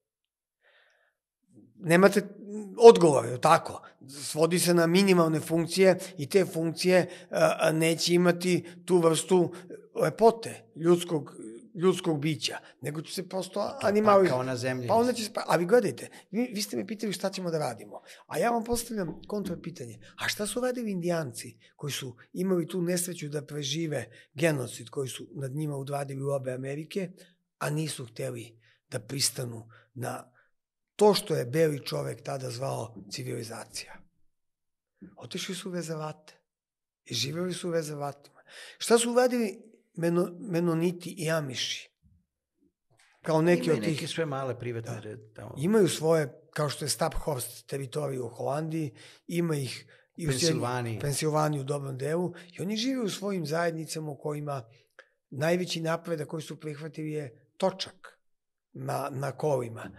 Nemate odgovore, tako. Svodi se na minimalne funkcije i te funkcije a, a, neće imati tu vrstu lepote ljudskog ljudskog bića, nego će se prosto animali... Pa, kao na zemlji. Pa onda će se... Pa, ali gledajte, vi, vi ste me pitali šta ćemo da radimo. A ja vam postavljam kontra pitanje. A šta su radili indijanci koji su imali tu nesreću da prežive genocid koji su nad njima udvadili u obe Amerike, a nisu hteli da pristanu na to što je beli čovek tada zvao civilizacija. Otišli su u rezervate i živjeli su u rezervatima. Šta su uradili meno, menoniti i amiši. Kao neki Imaju od tih... neke sve male privetne Da. Tamo. Imaju svoje, kao što je Staphorst teritoriju u Holandiji, ima ih i u Pensilvaniji. Pensilvaniji u dobrom delu i oni žive u svojim zajednicama u kojima najveći napreda koji su prihvatili je točak na, na kolima.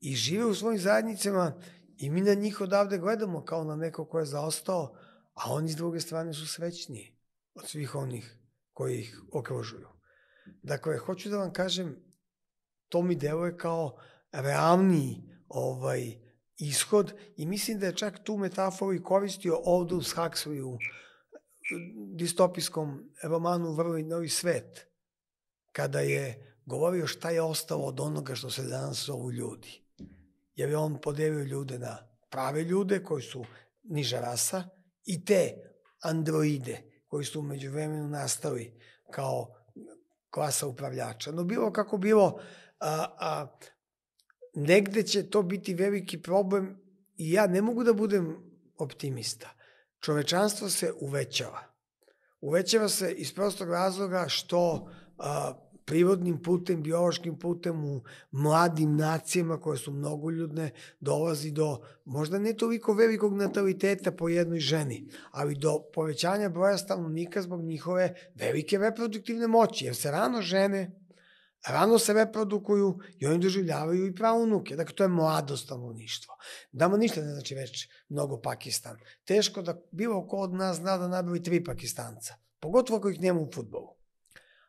I žive u svojim zajednicama i mi na njih odavde gledamo kao na neko ko je zaostao, a oni s druge strane su srećniji od svih onih koji ih okružuju. Dakle, hoću da vam kažem, to mi deluje kao realni ovaj, ishod i mislim da je čak tu metaforu i koristio Aldous Huxley u distopijskom romanu Vrlo i novi svet, kada je govorio šta je ostalo od onoga što se danas zovu ljudi. Jer je on podelio ljude na prave ljude koji su niža rasa i te androide koji su umeđu vremenu nastali kao klasa upravljača. No bilo kako bilo, a, a, negde će to biti veliki problem i ja ne mogu da budem optimista. Čovečanstvo se uvećava. Uvećava se iz prostog razloga što a, prirodnim putem, biološkim putem u mladim nacijama koje su mnogoljudne, dolazi do možda ne toliko velikog nataliteta po jednoj ženi, ali do povećanja broja stanovnika zbog njihove velike reproduktivne moći, jer se rano žene rano se reprodukuju i oni doživljavaju i unuke. Dakle, to je mlado stanovništvo. Damo ništa ne znači već mnogo Pakistan. Teško da bilo ko od nas zna da nabili tri Pakistanca. Pogotovo ako ih nema u futbolu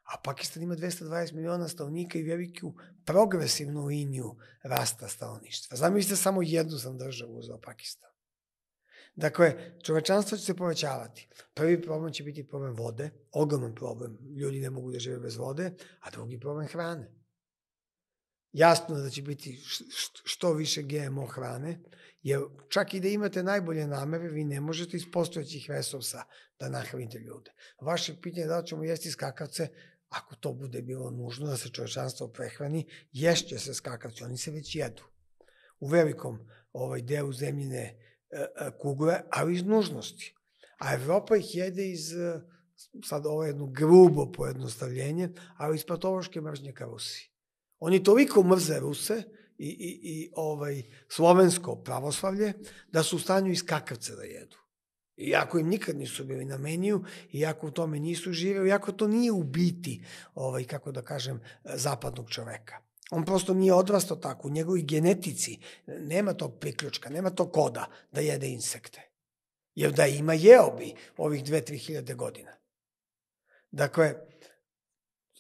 a Pakistan ima 220 miliona stanovnika i u progresivnu liniju rasta stanovništva. Zamislite samo jednu sam državu za Pakistan. Dakle, čovečanstvo će se povećavati. Prvi problem će biti problem vode, ogroman problem. Ljudi ne mogu da žive bez vode, a drugi problem hrane. Jasno je da će biti što više GMO hrane, jer čak i da imate najbolje namere, vi ne možete iz postojećih resursa da nahranite ljude. Vaše pitanje je da li ćemo jesti skakavce ako to bude bilo nužno da se čovečanstvo prehrani, ješće se skakavci, oni se već jedu. U velikom ovaj, delu zemljine e, e, kugle, ali iz nužnosti. A Evropa ih jede iz, e, sad ovo je jedno grubo pojednostavljenje, ali iz patološke mržnje ka Rusi. Oni toliko mrze Ruse i, i, i ovaj, slovensko pravoslavlje, da su u stanju iz kakavce da jedu. Iako im nikad nisu bili na meniju, iako u tome nisu živeli, iako to nije u biti, ovaj, kako da kažem, zapadnog čoveka. On prosto nije odrastao tako, u njegovi genetici nema tog priključka, nema tog koda da jede insekte. Jer da ima jeo bi ovih 2 tri hiljade godina. Dakle,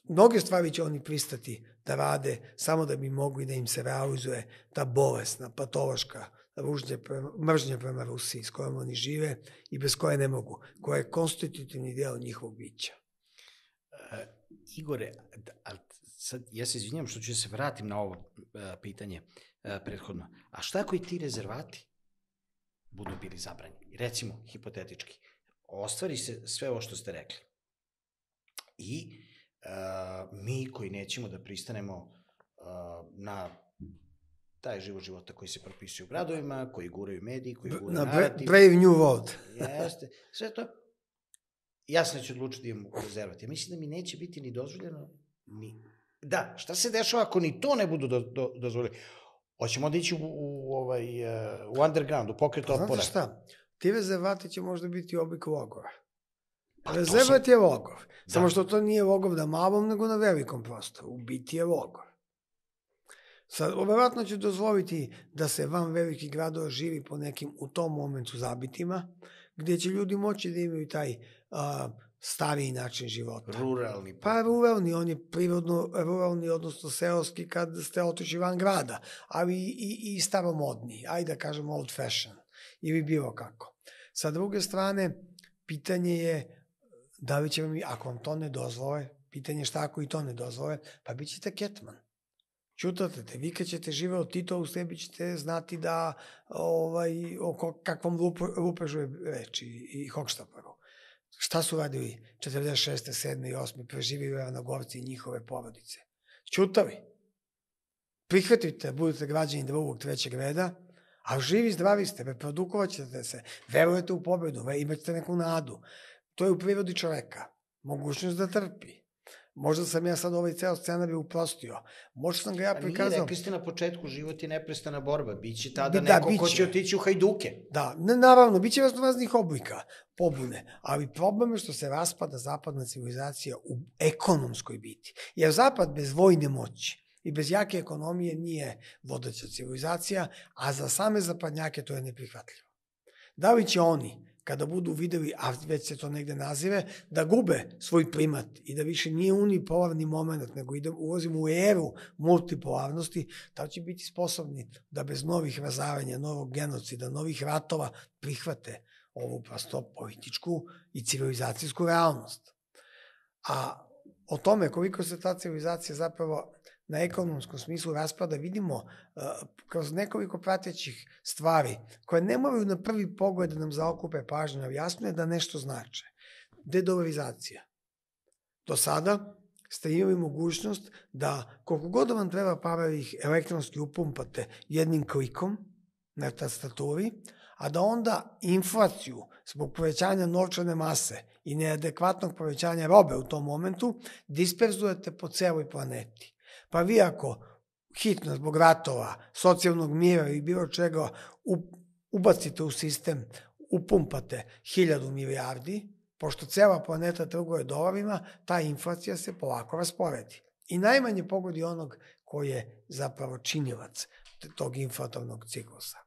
mnoge stvari će oni pristati da rade samo da bi mogli da im se realizuje ta bolesna, patološka ružnje prema, mržnje prema Rusiji s kojom oni žive i bez koje ne mogu, koja je konstitutivni deo njihovog bića. E, Igore, ali sad, ja se izvinjam što ću se vratim na ovo uh, pitanje uh, prethodno. A šta ako i ti rezervati budu bili zabranjeni? Recimo, hipotetički, ostvari se sve ovo što ste rekli. I uh, mi koji nećemo da pristanemo na taj život života koji se propisuje u gradovima, koji guraju mediji, koji guraju na narativ. Brave New World. jeste. Sve to. Ja sam neću odlučiti da imam rezervat. Ja mislim da mi neće biti ni dozvoljeno, ni... Da, šta se dešava ako ni to ne budu do, do, dozvoljeni? Hoćemo da ići u, u, ovaj, e, u underground, u pokret pa, Znate šta, ti rezervati će možda biti obliku logova. Pa, Rezervat sam... je logov. Da. Samo što to nije logov na malom, nego na velikom prostoru. U biti je logov. Sad, verovatno će dozvoliti da se van velikih gradova živi po nekim u tom momentu zabitima, gde će ljudi moći da imaju taj a, stariji način života. Ruralni. Pa ruralni, on je prirodno ruralni, odnosno seoski kad ste otiči van grada, ali i, i, i staromodni, ajde da kažemo old fashion, ili bilo kako. Sa druge strane, pitanje je da li će vam, ako vam to ne dozvole, pitanje šta ako i to ne dozvole, pa bit ćete ketman. Čutate te, vi kad ćete živeo od u sebi ćete znati da ovaj, o kakvom lupe, lupežu je reč i, i Hokštaparu. Šta su radili 46. 7. i 8. preživio Ravnogorci i njihove porodice? Čutavi. Prihvatite, budete građani drugog, trećeg reda, a živi, zdravi ste, reprodukovat ćete se, verujete u pobedu, imat ćete neku nadu. To je u prirodi čoveka. Mogućnost da trpi Možda sam ja sad ovaj ceo scenarij uplastio. Možda sam ga ja pa prikazao. Nije, rekli ste na početku, život je neprestana borba. Biće tada da, da neko biće. ko će otići u hajduke. Da, ne, naravno, biće raznih oblika pobune. Ali problem je što se raspada zapadna civilizacija u ekonomskoj biti. Jer zapad bez vojne moći i bez jake ekonomije nije vodeća civilizacija, a za same zapadnjake to je neprihvatljivo. Da li će oni kada budu videli, a već se to negde nazive, da gube svoj primat i da više nije unipolarni moment, nego i da ulazimo u eru multipolarnosti, da će biti sposobni da bez novih razaranja, novog genocida, novih ratova prihvate ovu prosto političku i civilizacijsku realnost. A o tome koliko se ta civilizacija zapravo na ekonomskom smislu raspada vidimo uh, kroz nekoliko pratećih stvari koje ne moraju na prvi pogled da nam zaokupe pažnju, ali jasno je da nešto znače. Dedolarizacija. Do sada ste imali mogućnost da koliko god da vam treba para da ih elektronski upumpate jednim klikom na tastaturi, a da onda inflaciju zbog povećanja novčane mase i neadekvatnog povećanja robe u tom momentu disperzujete po celoj planeti. Pa vi ako hitno zbog ratova, socijalnog mira i bilo čega ubacite u sistem, upumpate hiljadu milijardi, pošto cela planeta trguje dolarima, ta inflacija se polako rasporedi. I najmanje pogodi onog koji je zapravo činilac tog inflatornog ciklusa.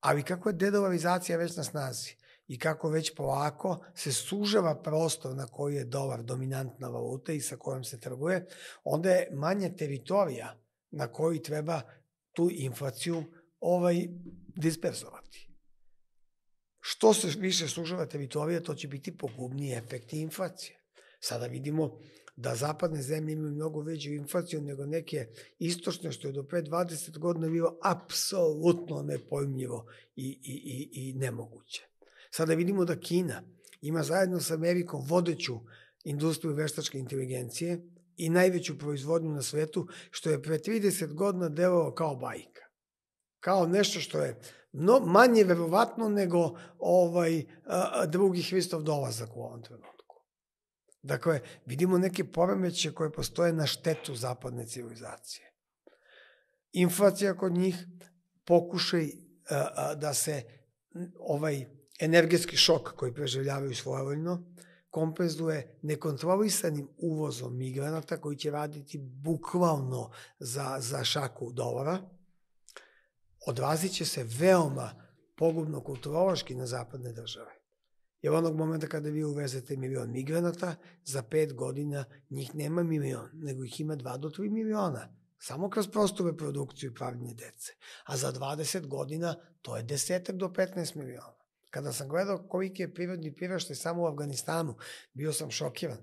Ali kako je dedolarizacija već na snazi? i kako već polako se sužava prostor na koji je dolar dominantna valuta i sa kojom se trguje, onda je manja teritorija na koji treba tu inflaciju ovaj dispersovati. Što se više sužava teritorija, to će biti pogubniji efekti inflacije. Sada vidimo da zapadne zemlje imaju mnogo veću inflaciju nego neke istočne, što je do pre 20 godina bilo apsolutno nepojmljivo i, i, i, i nemoguće. Sada da vidimo da Kina ima zajedno sa Amerikom vodeću industriju veštačke inteligencije i najveću proizvodnju na svetu, što je pre 30 godina delovalo kao bajka. Kao nešto što je no, manje verovatno nego ovaj a, drugi Hristov dolazak u ovom trenutku. Dakle, vidimo neke poremeće koje postoje na štetu zapadne civilizacije. Inflacija kod njih, pokušaj a, a, da se ovaj energetski šok koji preživljavaju svojevoljno kompenzuje nekontrolisanim uvozom migranata koji će raditi bukvalno za, za šaku dolara, odrazit će se veoma pogubno kulturološki na zapadne države. Jer onog momenta kada vi uvezete milion migranata, za pet godina njih nema milion, nego ih ima dva do tri miliona. Samo kroz prostu reprodukciju i pravljenje dece. A za 20 godina to je desetak do 15 miliona. Kada sam gledao koliki je prirodni priraštaj samo u Afganistanu, bio sam šokiran.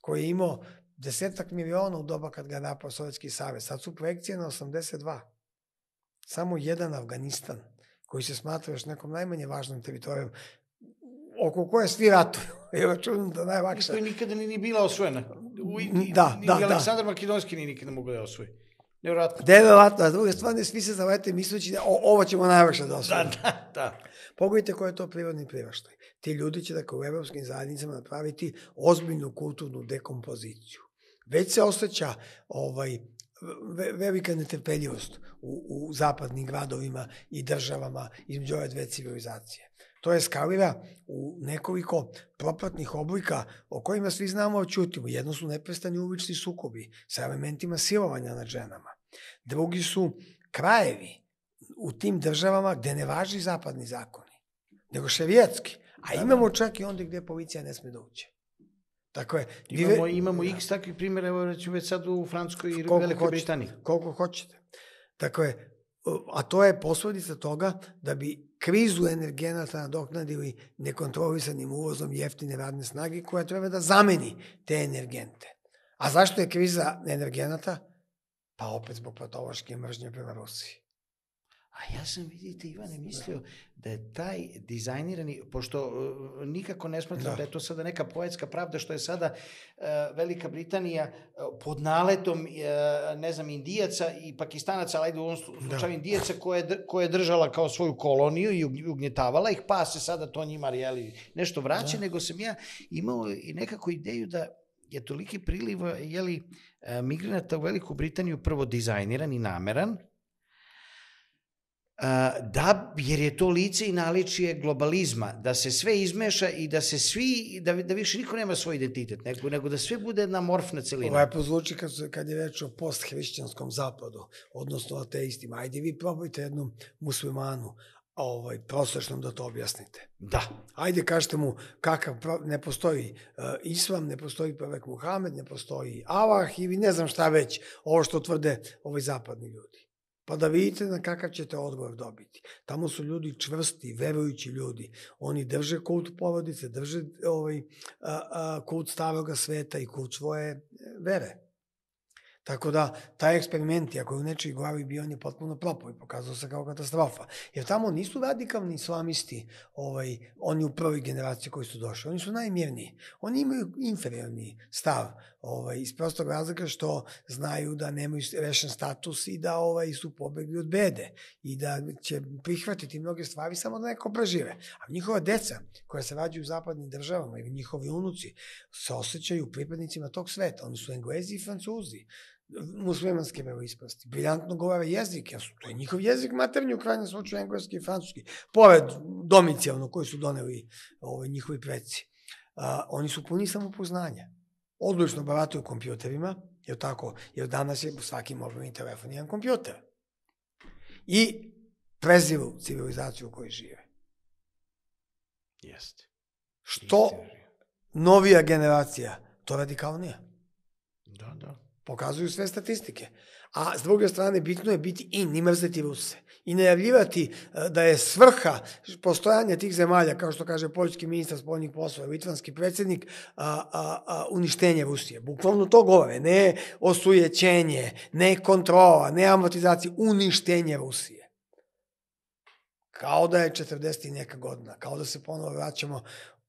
Koji je imao desetak miliona u doba kad ga je napao Sovjetski savez. Sad su projekcije na 82. Samo jedan Afganistan, koji se smatra još nekom najmanje važnom teritorijom, oko koje svi ratuju. I računam da najlakše. Isto nikada nije bila osvojena. U, ni, da, ni, da, ni da. Aleksandar Makedonski nije nikada mogao da osvoji. Nevratno. Nevratno, a druga stvar, ne svi se zavete misleći da o, ovo ćemo najvakša da, da osvojimo. Da, da, da. Pogledajte koji je to prirodni priraštaj. Ti ljudi će dakle u evropskim zajednicama napraviti ozbiljnu kulturnu dekompoziciju. Već se osjeća ovaj, velika netrpeljivost u, u zapadnim gradovima i državama između ove dve civilizacije. To je skalira u nekoliko propratnih oblika o kojima svi znamo o čutimu. Jedno su neprestani ulični sukobi sa elementima silovanja nad ženama. Drugi su krajevi u tim državama gde ne važi zapadni zakon nego ševjetski. A da, imamo da. čak i onda gde policija ne sme da uđe. Tako je. Imamo, imamo da. x takvih primjera, evo reći već sad u Francuskoj i koliko Velikoj hoćete, Britaniji. Koliko hoćete. Tako je, a to je posledica toga da bi krizu energenata nadoknadili nekontrolisanim uvozom jeftine radne snage koja treba da zameni te energente. A zašto je kriza energenata? Pa opet zbog patološke mržnje prema Rusiji. A ja sam, vidite, Ivane, mislio da je taj dizajnirani, pošto uh, nikako ne smatram da. da je to sada neka poetska pravda, što je sada uh, Velika Britanija uh, pod naletom, uh, ne znam, Indijaca i Pakistanaca, ali u ovom da. slučaju da. Indijaca, koje, koja je držala kao svoju koloniju i ugnjetavala ih, pa se sada to njima, rijeli nešto vraća, da. nego sam ja imao i nekako ideju da je toliki priliv, jeli, migranata u Veliku Britaniju prvo dizajniran i nameran, da, jer je to lice i naličije globalizma, da se sve izmeša i da se svi, da, da više niko nema svoj identitet, nego, nego da sve bude jedna morfna celina. Ovaj zvuči kad, kad je reč o posthrišćanskom zapadu, odnosno ateistima. Ajde vi probajte jednom muslimanu, ovaj, prosečnom da to objasnite. Da. Ajde kažete mu kakav, ne postoji uh, Islam, ne postoji prvek Muhamed, ne postoji Allah i ne znam šta već, ovo što tvrde ovi zapadni ljudi. Pa da vidite na kakav ćete odgovor dobiti. Tamo su ljudi čvrsti, verujući ljudi. Oni drže kult povodice, drže ovaj, a, a, kult staroga sveta i kult svoje e, vere. Tako da, taj eksperiment, ako je u nečoj glavi bio, on je potpuno propao i pokazao se kao katastrofa. Jer tamo nisu radikalni islamisti, ovaj, oni u prvoj generaciji koji su došli. Oni su najmirniji. Oni imaju inferiorni stav, ovaj, iz prostog razlika što znaju da nemaju rešen status i da ovaj, su pobegli od bede i da će prihvatiti mnoge stvari samo da neko prežive. A njihova deca koja se rađuju u zapadnim državama i njihovi unuci se osjećaju pripadnicima tog sveta. Oni su Englezi i Francuzi muslimanske veroispasti. Briljantno govore jezik, jer to je njihov jezik maternji, u krajnjem slučaju engleski i francuski, pored domicijalno koji su doneli ovaj, njihovi predci. A, oni su puni samopoznanja. Odlično baratuju kompjuterima, jer tako, jer danas je svaki mobilni telefon jedan kompjuter. I preziru civilizaciju u kojoj žive. Jeste. Što novija generacija, to radikalnija. Da, da. Pokazuju sve statistike. A s druge strane, bitno je biti in i mrzeti Ruse. I najavljivati eh, da je svrha postojanja tih zemalja, kao što kaže poljski ministar spoljnih poslova, litvanski predsednik, a, a, a, uništenje Rusije. Bukvalno to govore. Ne osujećenje, ne kontrola, ne amortizacija, uništenje Rusije kao da je 40 neka godina, kao da se ponovo vraćamo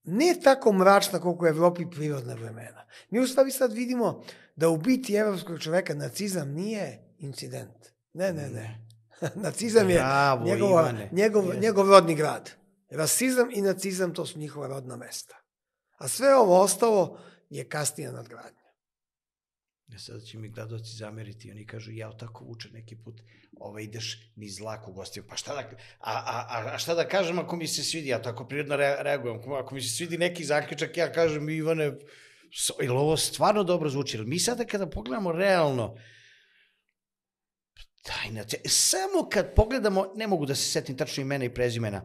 ne tako mračna koliko je Evropi prirodna vremena. Mi u stvari sad vidimo da u biti evropskog čoveka nacizam nije incident. Ne, ne, ne. Mm. nacizam je Bravo, njegov, njegov rodni grad. Rasizam i nacizam to su njihova rodna mesta. A sve ovo ostalo je kasnija nadgradnja. Ja e sad će mi gledoci zameriti, oni kažu, ja tako vuče neki put, ovaj, ideš niz laku gostiju, pa šta da, a, a, a šta da kažem ako mi se svidi, ja tako prirodno re, reagujem, ako mi se svidi neki zaključak, ja kažem, Ivane, ili ovo stvarno dobro zvuči, ali mi sada kada pogledamo realno, tajna, samo kad pogledamo, ne mogu da se setim tačno imena i prezimena,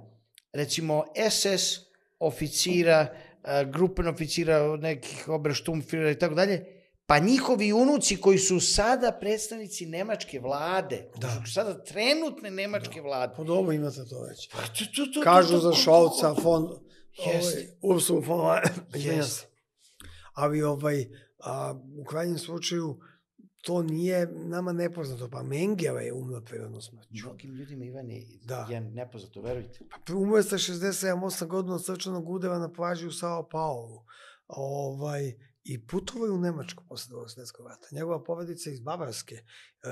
recimo SS oficira, eh, grupen oficira nekih oberštumfira i tako dalje, pa njihovi unuci koji su sada predstavnici nemačke vlade, da. koji su sada trenutne da. nemačke da. vlade. Pa dobro imate to već. Pa to, to, to, Kažu to, to, za Šolca, fon, ovaj, Ursula von Yes. Ali ovaj, a, u krajnjem slučaju, to nije nama nepoznato. Pa Mengele je umro prirodno smrću. Mnogim ljudima, je, da. je nepoznato, verujte. Pa umro je sa 67-8 godina od srčanog udeva na plaži u Sao Paulo. Ovaj, i putovao je u Nemačku posle drugog svetskog rata. Njegova povedica iz Bavarske, e,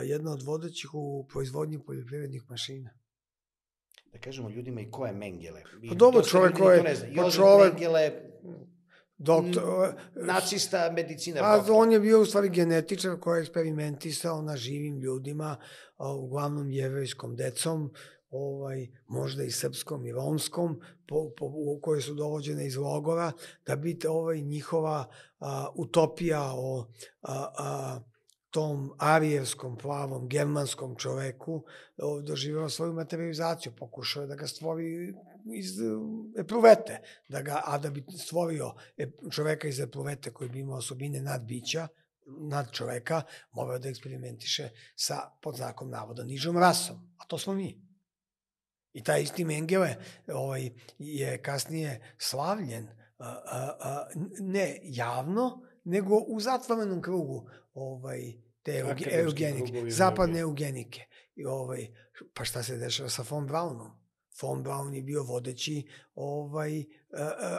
jedna od vodećih u proizvodnji poljoprivrednih mašina. Da kažemo ljudima i ko je Mengele. Pa dobro, čovek ko je... Pa čovek... Mengele, doktor... Nacista medicina. Pa on je bio u stvari genetičar koji je eksperimentisao na živim ljudima, uglavnom jevrijskom decom, ovaj, možda i srpskom i romskom, po, po, koje su dovođene iz logora, da bi ovaj, njihova a, utopija o a, a, tom arijevskom, plavom, germanskom čoveku doživjela svoju materializaciju, pokušao da ga stvori iz epruvete, da ga, a da bi stvorio e, čoveka iz epruvete koji bi imao osobine nadbića, nad čoveka, morao da eksperimentiše sa, pod znakom navoda, nižom rasom, a to smo mi. I taj isti Mengele ovaj, je kasnije slavljen, a, a, a, ne javno, nego u zatvorenom krugu ovaj, te eugenike, zapadne eugenike. I, ovaj, pa šta se dešava sa von Braunom? Von Braun je bio vodeći ovaj,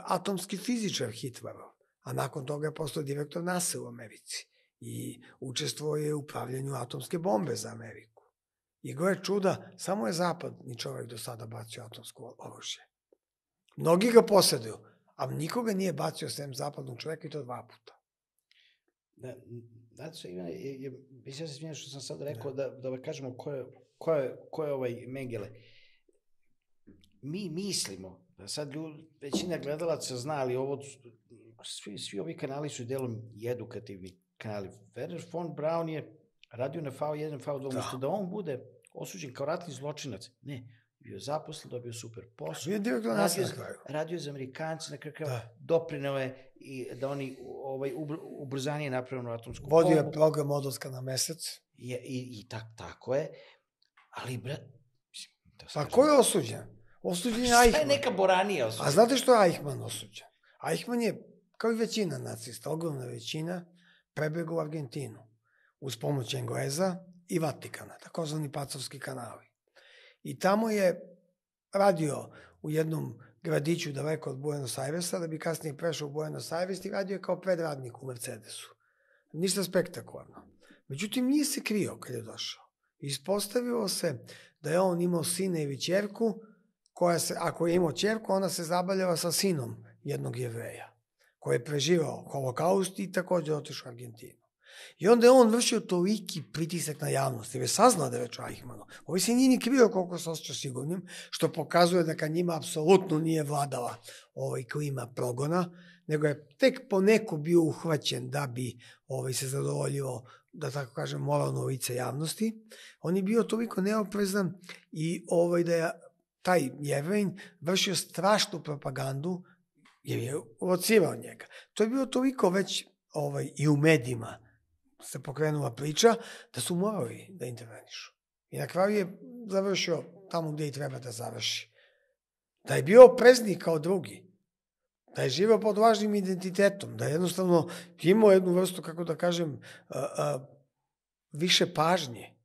atomski fizičar Hitlerov, a nakon toga je postao direktor NASA u Americi i učestvovao je u pravljenju atomske bombe za Ameriku I gle čuda, samo je zapadni čovek do sada bacio atomsko oružje. Mnogi ga poseduju, a nikoga nije bacio sem zapadnog čoveka i to dva puta. Da, znači, ima, je, bi da se smijenu što sam sad da. rekao, da, da, da kažemo ko je, ko je, ko je ovaj Mengele. Mi mislimo, da sad ljud, većina gledalaca zna, ali ovo, svi, svi ovi kanali su delom edukativni kanali. Werner von Braun je radio na FAO1, FAO2, da. umesto da. da on bude osuđen kao ratni zločinac. Ne, bio je zaposlen, dobio super posao. Bio je direktor na kraju. Radio je za Amerikanci, na kraju kraju da. doprinao je i da oni ovaj, ubr, ubrzanije napravili na atomsku bombu. Vodio je program odlaska na mesec. I, i, i tak, tako je. Ali, bre... Da pa ko je osuđen? Osuđen je Eichmann. Pa šta je neka boranija osuđen? A znate što je Eichmann osuđen? Eichmann je, kao i većina nacista, ogromna većina, prebegao u Argentinu uz pomoć Engleza i Vatikana, takozvani pacovski kanali. I tamo je radio u jednom gradiću daleko od Buenos Airesa, da bi kasnije prešao u Buenos Aires i radio je kao predradnik u Mercedesu. Ništa spektakularno. Međutim, nije se krio kad je došao. Ispostavilo se da je on imao sine ili čerku, koja se, ako je imao čerku, ona se zabavljala sa sinom jednog jevreja, koji je preživao holokaust i takođe otišao u Argentinu. I onda je on vršio toliki pritisak na javnost, jer je saznao da je već o Ovi se nije ni krio koliko se osjeća sigurnim, što pokazuje da ka njima apsolutno nije vladala ovaj klima progona, nego je tek poneko bio uhvaćen da bi ovaj, se zadovoljio da tako kažem, moralno lice javnosti. On je bio toliko neoprezan i ovaj, da je taj jevrein vršio strašnu propagandu jer je locirao njega. To je bilo toliko već ovaj, i u medijima se pokrenula priča, da su morali da intervenišu. I na kraju je završio tamo gde i treba da završi. Da je bio preznik kao drugi, da je živeo pod važnim identitetom, da je jednostavno imao jednu vrstu, kako da kažem, a, a, više pažnje,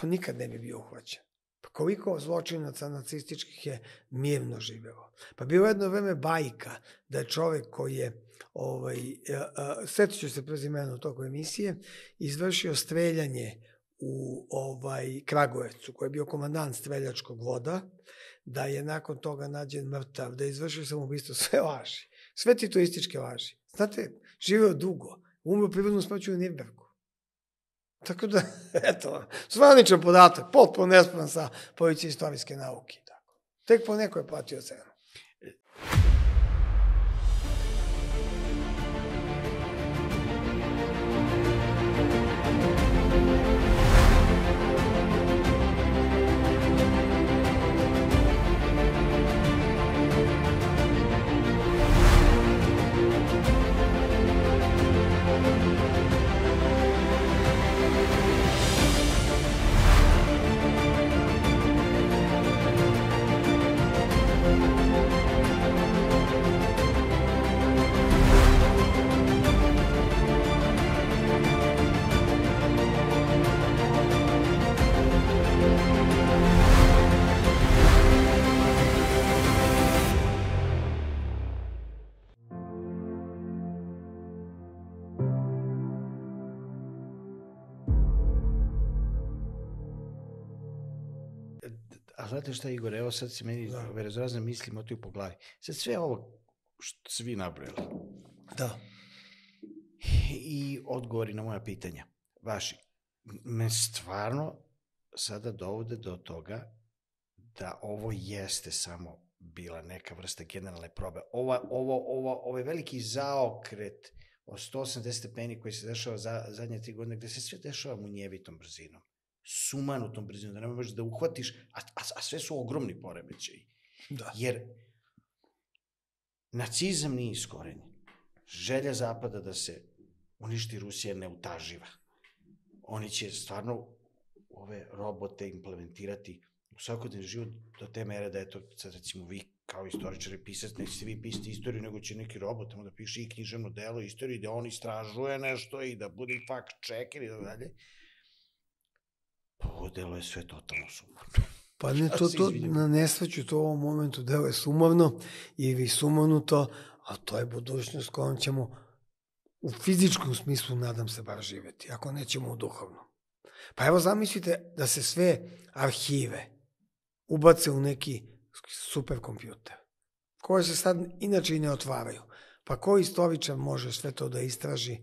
pa nikad ne bi bio uhvaćen. Pa koliko zločinaca nacističkih je mirno živelo. Pa bilo jedno vreme bajka da je čovek koji je ovaj, e, setit ću se prezimeno toko emisije, izvršio streljanje u ovaj Kragujevcu, koji je bio komandant streljačkog voda, da je nakon toga nađen mrtav, da je izvršio samoubistvo, sve laži. Sve titoističke laži. Znate, živeo dugo, umro prirodno smrću u Nirbergu. Tako da, eto, zvaničan podatak, potpuno nespravan sa povici istorijske nauke. Tako. Tek po neko je platio cenu. E, znate šta Igor, evo sad se meni da. razrazne misli motuju po glavi. Sad sve ovo što svi nabrali. Da. I odgovori na moja pitanja. Vaši, me stvarno sada dovode do toga da ovo jeste samo bila neka vrsta generalne probe. Ova, ovo, ovo, ovaj veliki zaokret o 180 stepeni koji se dešava za, zadnje tri godine, gde se sve dešava munjevitom brzinom suman u tom brzinu, da ne možeš da uhvatiš, a, a, a sve su ogromni poremećaji. Da. Jer nacizam nije iskorenjen. Želja Zapada da se uništi Rusija ne utaživa. Oni će stvarno ove robote implementirati u svakodnevni život do te mere da eto, sad recimo vi kao istoričari pisac, nećete vi pisati istoriju, nego će neki robot tamo da piše i književno delo, istoriju, da on istražuje nešto i da bude fact checker i da dalje. Pa delo je sve totalno sumorno. Pa ne, to, to, na nesveću to u ovom momentu delo je sumorno i vi to, a to je budućnost kojom ćemo u fizičkom smislu, nadam se, bar živeti, ako nećemo u duhovnom. Pa evo zamislite da se sve arhive ubace u neki superkompjuter, koje se sad inače i ne otvaraju. Pa ko istoričar može sve to da istraži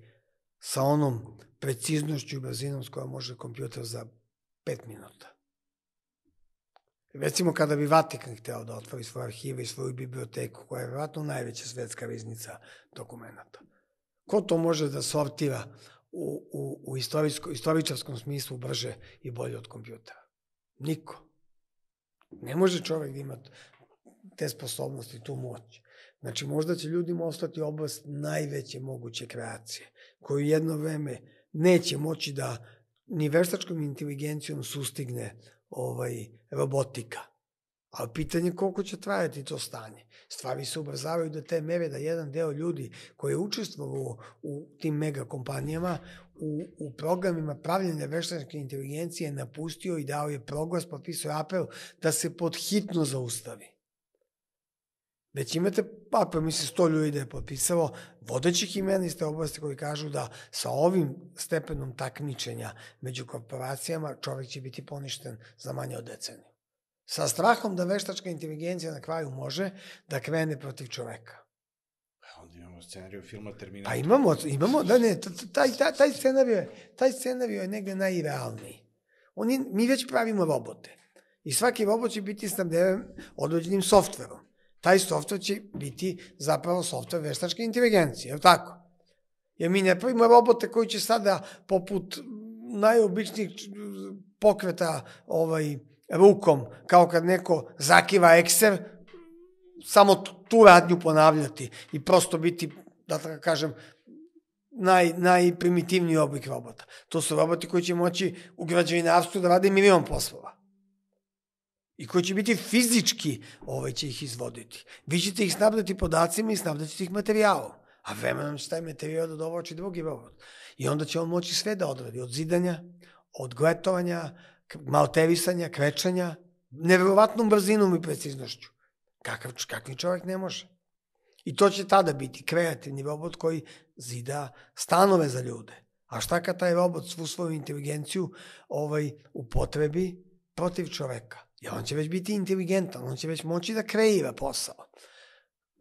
sa onom preciznošću i brzinom s kojom može kompjuter za pet minuta. Recimo kada bi Vatikan hteo da otvori svoje arhive i svoju biblioteku, koja je vratno najveća svetska riznica dokumenta. Ko to može da sortira u, u, u istoričarskom smislu brže i bolje od kompjutera? Niko. Ne može čovek da ima te sposobnosti, tu moć. Znači, možda će ljudima ostati oblast najveće moguće kreacije, koju jedno vreme neće moći da ni veštačkom inteligencijom sustigne ovaj, robotika. Ali pitanje koliko će trajati to stanje. Stvari se ubrzavaju da te mere da jedan deo ljudi koji je učestvovao u tim mega kompanijama u, u programima pravljanja veštačke inteligencije napustio i dao je proglas, potpisao apel da se podhitno zaustavi. Već imate, pa, pa mislim, sto ljudi da je potpisalo vodećih imena iz te oblasti koji kažu da sa ovim stepenom takmičenja među korporacijama čovek će biti poništen za manje od decenije. Sa strahom da veštačka inteligencija na kraju može da krene protiv čoveka. Pa onda imamo scenariju filma Terminator. Pa imamo, imamo, da ne, taj, taj, taj scenariju, taj scenariju je negde najrealniji. Oni, mi već pravimo robote. I svaki robot će biti snabdeven određenim softverom taj softver će biti zapravo softver veštačke inteligencije, je li tako? Jer mi ne pravimo robote koji će sada, poput najobičnijih pokreta ovaj, rukom, kao kad neko zakiva ekser, samo tu radnju ponavljati i prosto biti, da tako kažem, naj, najprimitivniji oblik robota. To su roboti koji će moći u građevinarstvu da rade milion poslova i koji će biti fizički, ovaj će ih izvoditi. Vi ćete ih snabdati podacima i snabdati ćete ih materijalom. A vremenom će taj materijal da dovoči drugi robot. I onda će on moći sve da odradi, od zidanja, od gletovanja, maltevisanja, krećanja, nevjerovatnom brzinom i preciznošću. Kakav, kakvi čovjek ne može. I to će tada biti kreativni robot koji zida stanove za ljude. A šta kad taj robot svu svoju inteligenciju ovaj, upotrebi protiv čoveka? I on će već biti inteligentan, on će već moći da kreira posao.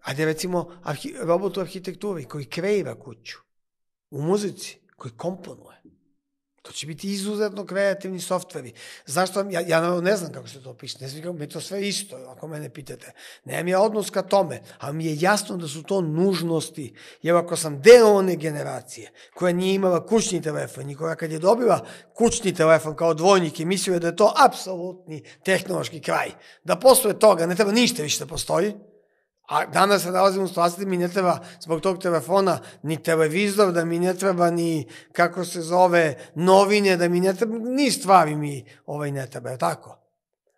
Ajde recimo arhi, robot u arhitekturi koji kreira kuću, u muzici koji komponuje. To će biti izuzetno kreativni softveri. Zašto, ja, ja ne znam kako se to piše, ne znam, mi to sve isto, ako mene pitate. Nemam ja odnos ka tome, ali mi je jasno da su to nužnosti, jer ako sam deo one generacije koja nije imala kućni telefon i koja kad je dobila kućni telefon kao dvojnik i mislio je da je to apsolutni tehnološki kraj, da posle toga ne treba ništa više da postoji, A danas se nalazim u situaciji da mi ne treba zbog tog telefona ni televizor, da mi ne treba ni, kako se zove, novine, da mi ne treba, ni stvari mi ovaj ne treba, je tako?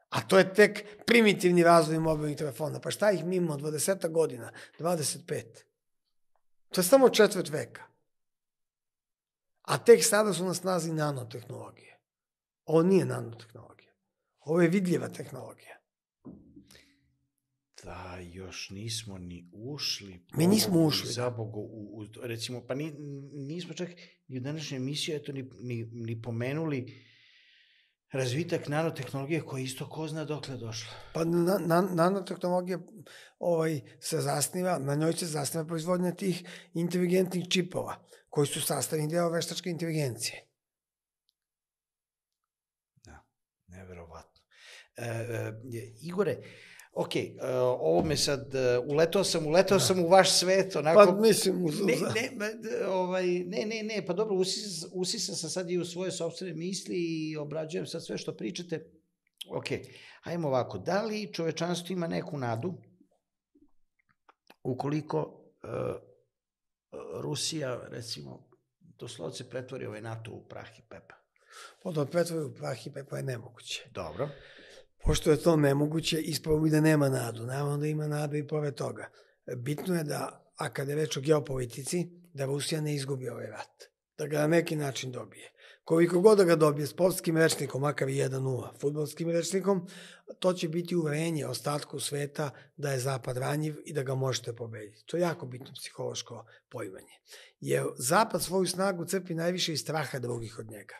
A to je tek primitivni razvoj mobilnih telefona. Pa šta ih mimo 20 godina, 25? To je samo četvrt veka. A tek sada su na snazi nanotehnologije. Ovo nije nanotehnologija. Ovo je vidljiva tehnologija da još nismo ni ušli. Mi nismo ušli. Da. Za Bogu, u, u, recimo, pa ni, nismo čak ni u današnjoj emisiji eto, ni, ni, ni pomenuli razvitak nanotehnologije koja isto ko zna dokle došla. Pa na, na, nanotehnologija ovaj, se zasniva, na njoj se zasniva proizvodnja tih inteligentnih čipova koji su sastavni deo veštačke inteligencije. Da, neverovatno. E, e, Igore, e, ok, uh, ovo me sad, uh, uletao sam, uletao da. sam u vaš svet, onako... Pa mislim, uz... ne, ne, ovaj, ne, ne, ne, pa dobro, usisa, usisa sam sad i u svoje sobstvene misli i obrađujem sad sve što pričate. Ok, hajmo ovako, da li čovečanstvo ima neku nadu ukoliko uh, Rusija, recimo, doslovce pretvori ovaj NATO u prah i pepa? Pa da pretvori u prah i pepa je nemoguće. Dobro. Pošto je to nemoguće, ispravo da nema nadu. Naravno da ima nada i pored toga. Bitno je da, a kada je već o geopolitici, da Rusija ne izgubi ovaj rat. Da ga na neki način dobije. Koliko god da ga dobije sportskim rečnikom, makar i 1-0, futbolskim rečnikom, to će biti uverenje ostatku sveta da je zapad ranjiv i da ga možete pobediti. To je jako bitno psihološko poimanje. Jer zapad svoju snagu crpi najviše iz straha drugih od njega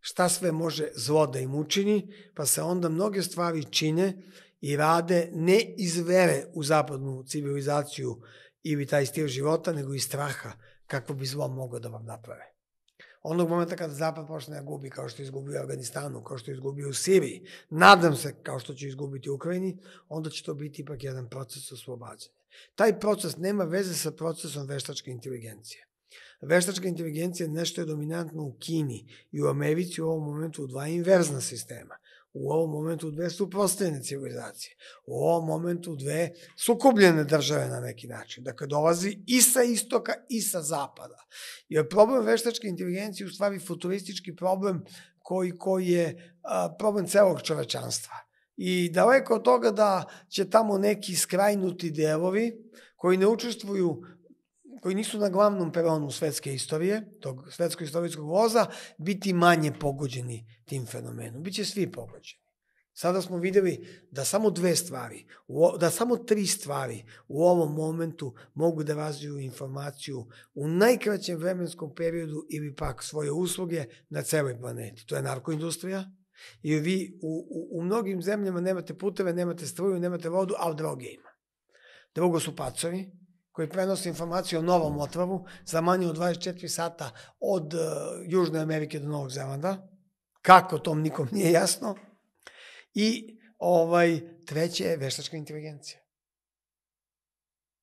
šta sve može zlo da im učini, pa se onda mnoge stvari čine i rade ne iz vere u zapadnu civilizaciju ili taj stil života, nego iz straha kako bi zlo moglo da vam naprave. Onog momenta kada Zapad počne da gubi, kao što je izgubio u Afganistanu, kao što je izgubio u Siriji, nadam se kao što će izgubiti u Ukrajini, onda će to biti ipak jedan proces oslobađanja. Taj proces nema veze sa procesom veštačke inteligencije. Veštačka inteligencija nešto je dominantno u Kini i u Americi u ovom momentu u dva inverzna sistema. U ovom momentu dve suprostavljene civilizacije. U ovom momentu dve sukobljene države na neki način. Dakle, dolazi i sa istoka i sa zapada. Jer problem veštačke inteligencije je u stvari futuristički problem koji, koji je a, problem celog čovečanstva. I daleko od toga da će tamo neki skrajnuti delovi koji ne učestvuju koji nisu na glavnom peronu svetske istorije, tog svetsko-istorijskog voza, biti manje pogođeni tim fenomenom. Biće svi pogođeni. Sada smo videli da samo dve stvari, da samo tri stvari u ovom momentu mogu da razviju informaciju u najkraćem vremenskom periodu ili pak svoje usluge na celoj planeti. To je narkoindustrija, I vi u, u, u mnogim zemljama nemate puteve, nemate struju, nemate vodu, ali droge ima. Drugo su pacovi, koji prenosi informaciju o novom otravu za manje od 24 sata od uh, Južne Amerike do Novog Zelanda. Kako, tom nikom nije jasno. I ovaj, treće je veštačka inteligencija.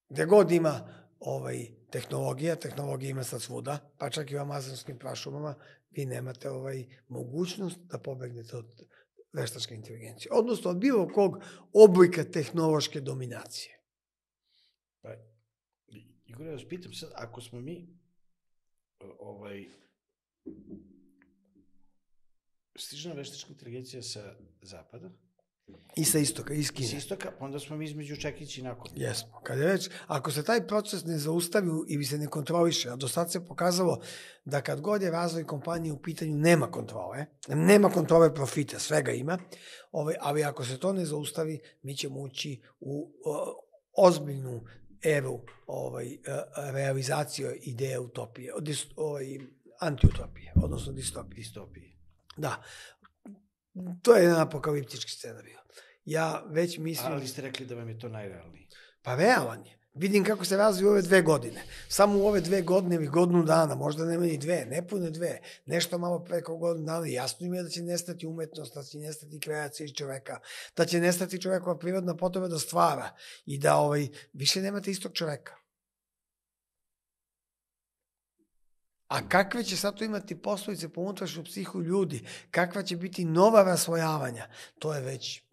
Gde god ima ovaj, tehnologija, tehnologija ima sad svuda, pa čak i u amazonskim prašumama, vi nemate ovaj, mogućnost da pobegnete od veštačke inteligencije. Odnosno, od bilo kog oblika tehnološke dominacije. Igor, ja vas pitam sad, ako smo mi ovaj, stižna veštačka inteligencija sa zapada, I sa istoka, iz Kine. Iz istoka, onda smo mi između Čekić i nakon. Jesmo. Kad je već, ako se taj proces ne zaustavi i se ne kontroliše, a do sad se pokazalo da kad god je razvoj kompanije u pitanju nema kontrole, nema kontrole profita, svega ima, ovaj, ali ako se to ne zaustavi, mi ćemo ući u o, ozbiljnu eru ovaj, e, realizacije ideje utopije, dist, ovaj, antiutopije, odnosno distopije. Distopije. Da. To je jedan apokaliptički scenarij. Ja već mislim... Ali ste rekli da vam je to najrealniji. Pa realan je vidim kako se razviju ove dve godine. Samo u ove dve godine ili godinu dana, možda nema ni dve, pune dve, nešto malo preko godinu dana, jasno im je da će nestati umetnost, da će nestati kreacija iz čoveka, da će nestati čovekova prirodna potreba da stvara i da ovaj, više nemate istog čoveka. A kakve će sad to imati poslovice po unutrašnju psihu ljudi, kakva će biti nova raslojavanja, to je već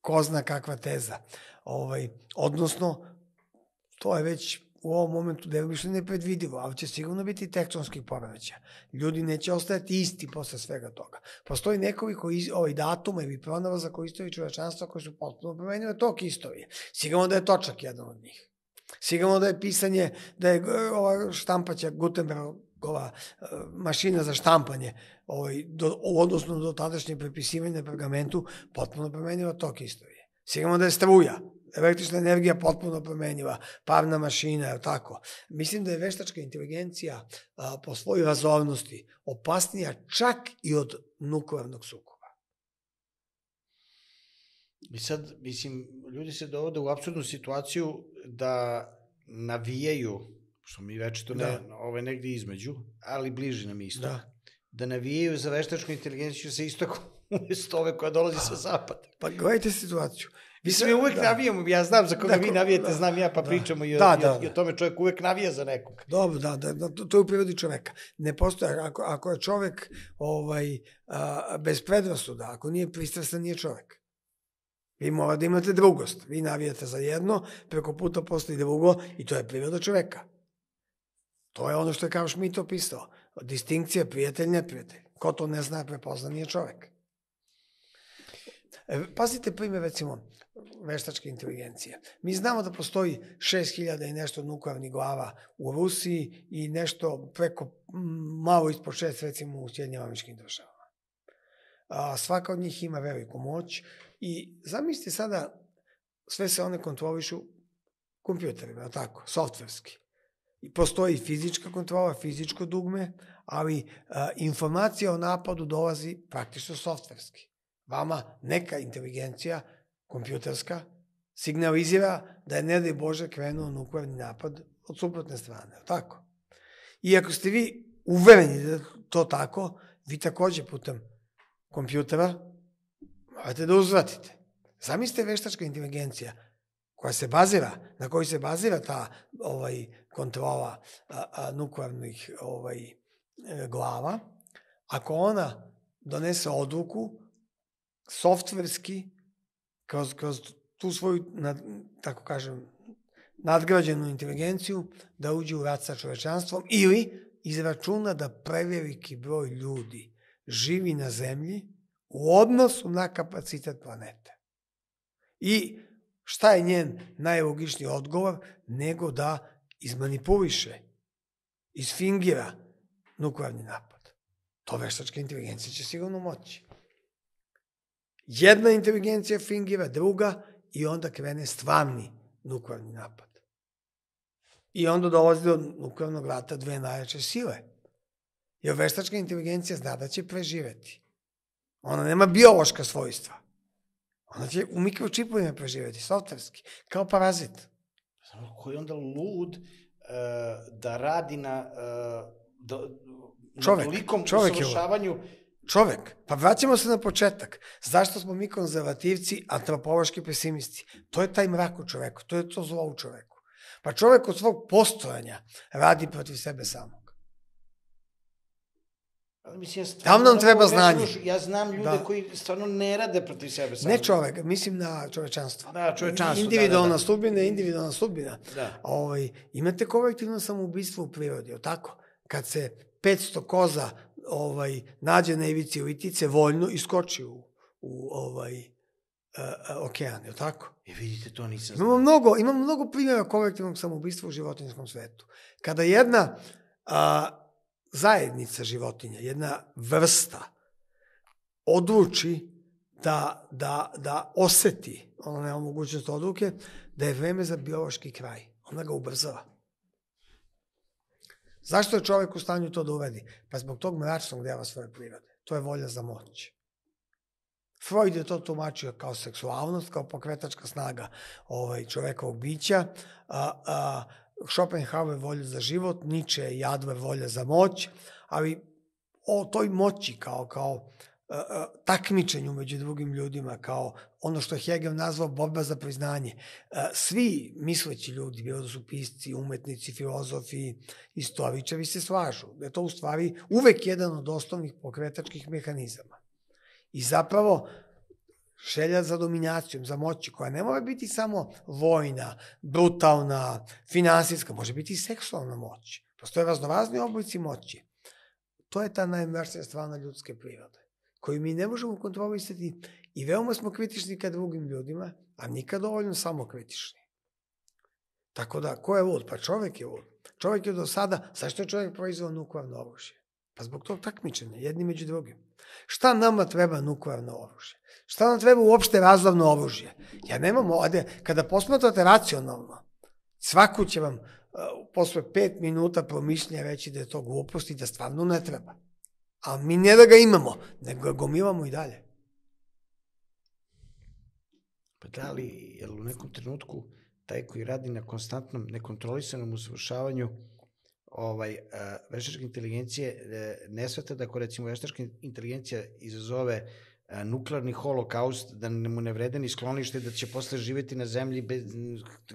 ko zna kakva teza. Ovaj, odnosno, To je već u ovom momentu delimično nepredvidivo, ali će sigurno biti tektonskih poremeća. Ljudi neće ostajati isti posle svega toga. Postoji nekoliko iz, ovaj, datuma ili pronava za koji istorije čovečanstva koji su potpuno promenile tok istorije. Sigurno da je točak jedan od njih. Sigurno da je pisanje, da je eh, ova štampaća Gutenbergova eh, mašina za štampanje, ovaj, do, odnosno do tadašnje prepisivanje na pergamentu, potpuno promenila tok istorije. Sigurno da je struja, električna energija potpuno promenjiva, parna mašina, je tako? Mislim da je veštačka inteligencija a, po svojoj razovnosti opasnija čak i od nuklearnog sukoba. I sad, mislim, ljudi se dovode u absurdnu situaciju da navijaju, što mi to ne, da. ove ovaj, negde između, ali bliži nam isto, da, da navijaju za veštačku inteligenciju sa istokom umesto ove koja dolazi sa zapada. Pa gledajte situaciju. Mislim, ja da, uvek da. navijamo, ja znam za koga Neko, da, vi navijete, da, znam ja, pa da, pričamo i o, da, i, o, da, i o tome čovjek uvek navija za nekog. Dobro, da, da, da to, to je u prirodi čoveka. Ne postoje, ako, ako je čovek ovaj, a, bez predrasuda, ako nije pristrasan, nije čovek. Vi mora da imate drugost. Vi navijate za jedno, preko puta postoji drugo i to je priroda čoveka. To je ono što je Karl Schmitt opisao. Distinkcija prijatelj, neprijatelj. Ko to ne zna, prepoznan je čovek. E, pazite primjer, recimo, veštačke inteligencije. Mi znamo da postoji 6000 i nešto nuklearnih glava u Rusiji i nešto preko, malo ispod šest recimo u Sjedinjama američkim državama. A, svaka od njih ima veliku moć i zamislite sada sve se one kontrolišu kompjuterima, tako, softverski. I postoji fizička kontrola, fizičko dugme, ali a, informacija o napadu dolazi praktično softverski. Vama neka inteligencija kompjuterska, signalizira da je, ne daj Bože, krenuo nuklearni napad od suprotne strane, tako? I ako ste vi uvereni da to tako, vi takođe putem kompjutera morate da uzvratite. Zamislite veštačka inteligencija koja se bazira, na koji se bazira ta ovaj, kontrola a, a, nuklearnih ovaj, e, glava, ako ona donese odluku softverski kroz, kroz tu svoju, nad, tako kažem, nadgrađenu inteligenciju da uđe u rad sa čovečanstvom ili izračuna da preveliki broj ljudi živi na zemlji u odnosu na kapacitet planete. I šta je njen najlogičniji odgovor nego da izmanipuliše, isfingira nuklearni napad. To veštačka inteligencija će sigurno moći. Jedna inteligencija Fingiva, druga i onda krene stvarni nuklearni napad. I onda dolazi do nuklearnog rata dve najjače sile. Jer veštačka inteligencija zna da će preživeti. Ona nema biološka svojstva. Ona će u mikročipovima preživeti, softverski, kao parazit. Samo koji onda lud uh, da radi na, uh, da, čovek, na tolikom čovek usavršavanju... Je čovek, pa vraćamo se na početak. Zašto smo mi konzervativci, antropološki pesimisti? To je taj mrak u čoveku, to je to zlo u čoveku. Pa čovek od svog postojanja radi protiv sebe samog. Mislim, ja Tam nam treba znanje. Ja znam ljude da. koji stvarno ne rade protiv sebe. samog. Ne čovek, mislim na čovečanstvo. Da, čovečanstvo. Da, individualna da, da, da. sudbina, individualna sudbina. Da. Ovo, ovaj, imate kolektivno samoubistvo u prirodi, o tako? Kad se 500 koza ovaj, nađe na ivici Uitice, voljno iskoči u, u ovaj, uh, okean, je tako? I e, vidite, to nisam imamo znao. Mnogo, imamo mnogo primjera kolektivnog samoubistva u životinskom svetu. Kada jedna a, zajednica životinja, jedna vrsta, odluči da, da, da oseti, ona nema mogućnost odluke, da je vreme za biološki kraj. Ona ga ubrzava. Zašto je čovek u stanju to da uvedi? Pa zbog tog mračnog dela svoje prirode. To je volja za moć. Freud je to tumačio kao seksualnost, kao pokretačka snaga ovaj, čovekovog bića. A, a, Schopenhauer volja za život, Nietzsche je jadve volja za moć, ali o toj moći kao, kao takmičenju među drugim ljudima kao ono što je Hegel nazvao borba za priznanje. Svi misleći ljudi, bilo da su pisci, umetnici, filozofi, istoričari, se slažu. Da je to u stvari uvek jedan od osnovnih pokretačkih mehanizama. I zapravo šelja za dominacijom, za moći, koja ne mora biti samo vojna, brutalna, finansijska, može biti i seksualna moć. Postoje raznorazni oblici moći. To je ta najmršnija strana ljudske prirode koju mi ne možemo kontrolisati i veoma smo kritični ka drugim ljudima, a nikad dovoljno samo kritični. Tako da, ko je lud? Pa čovek je lud. Čovek je do sada, zašto je čovek proizvao nuklearno oružje? Pa zbog tog takmičenja, jedni među drugim. Šta nama treba nuklearno oružje? Šta nam treba uopšte razlavno oružje? Ja nemam ovde, kada posmatrate racionalno, svaku će vam uh, posle pet minuta promišljenja reći da je to glupost i da stvarno ne treba. A mi ne da ga imamo, nego ga gomivamo i dalje. Pa da li, je u nekom trenutku taj koji radi na konstantnom, nekontrolisanom usavršavanju ovaj, eh, veštačke inteligencije eh, ne sveta da ako recimo veštačka inteligencija izazove E, nuklearni holokaust, da mu ne vrede ni sklonište, da će posle živeti na zemlji, bez,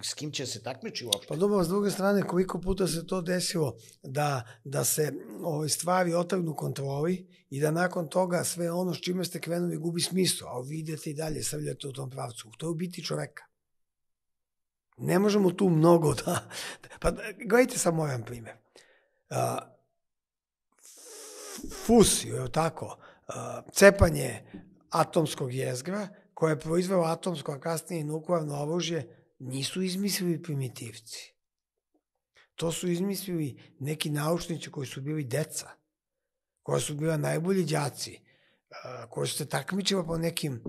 s kim će se takmići uopšte. Pa dobro, s druge strane, koliko puta se to desilo, da, da se ove ovaj, stvari otrgnu kontroli i da nakon toga sve ono s čime ste krenuli gubi smislo, a vi idete i dalje, srljate u tom pravcu. To je u biti čoveka. Ne možemo tu mnogo da... Pa gledajte samo ovaj jedan primjer. Uh, fusi, je tako? Uh, cepanje, atomskog jezgra, koje je proizveo atomsko, a kasnije nuklearno oružje, nisu izmislili primitivci. To su izmislili neki naučnici koji su bili deca, koja su bila najbolji đaci, e, koja su se takmičila po nekim e,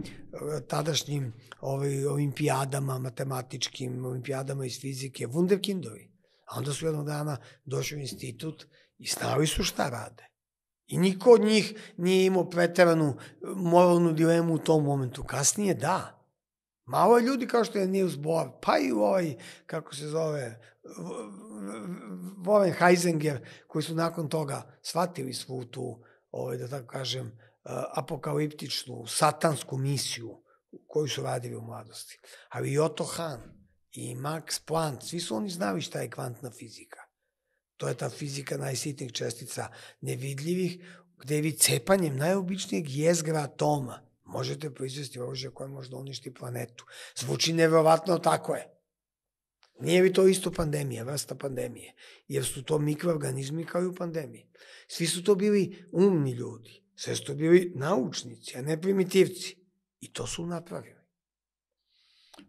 tadašnjim ovaj, olimpijadama matematičkim, olimpijadama iz fizike, wunderkindovi. A onda su jednog dana došli u institut i stali su šta rade. I niko od njih nije imao preteranu moralnu dilemu u tom momentu. Kasnije da. Malo je ljudi kao što je Niels Bohr, pa i ovaj, kako se zove, Warren Heisinger, koji su nakon toga shvatili svu tu, ovaj, da tako kažem, apokaliptičnu, satansku misiju koju su radili u mladosti. Ali i Otto Hahn, i Max Planck, svi su oni znali šta je kvantna fizika. To je ta fizika najsitnijih čestica nevidljivih, gde vi cepanjem najobičnijeg jezgra atoma možete proizvesti oružje koje možda uništi planetu. Zvuči neverovatno, tako je. Nije bi to isto pandemija, vrsta pandemije, jer su to mikroorganizmi kao i u pandemiji. Svi su to bili umni ljudi, sve su to bili naučnici, a ne primitivci. I to su napravili.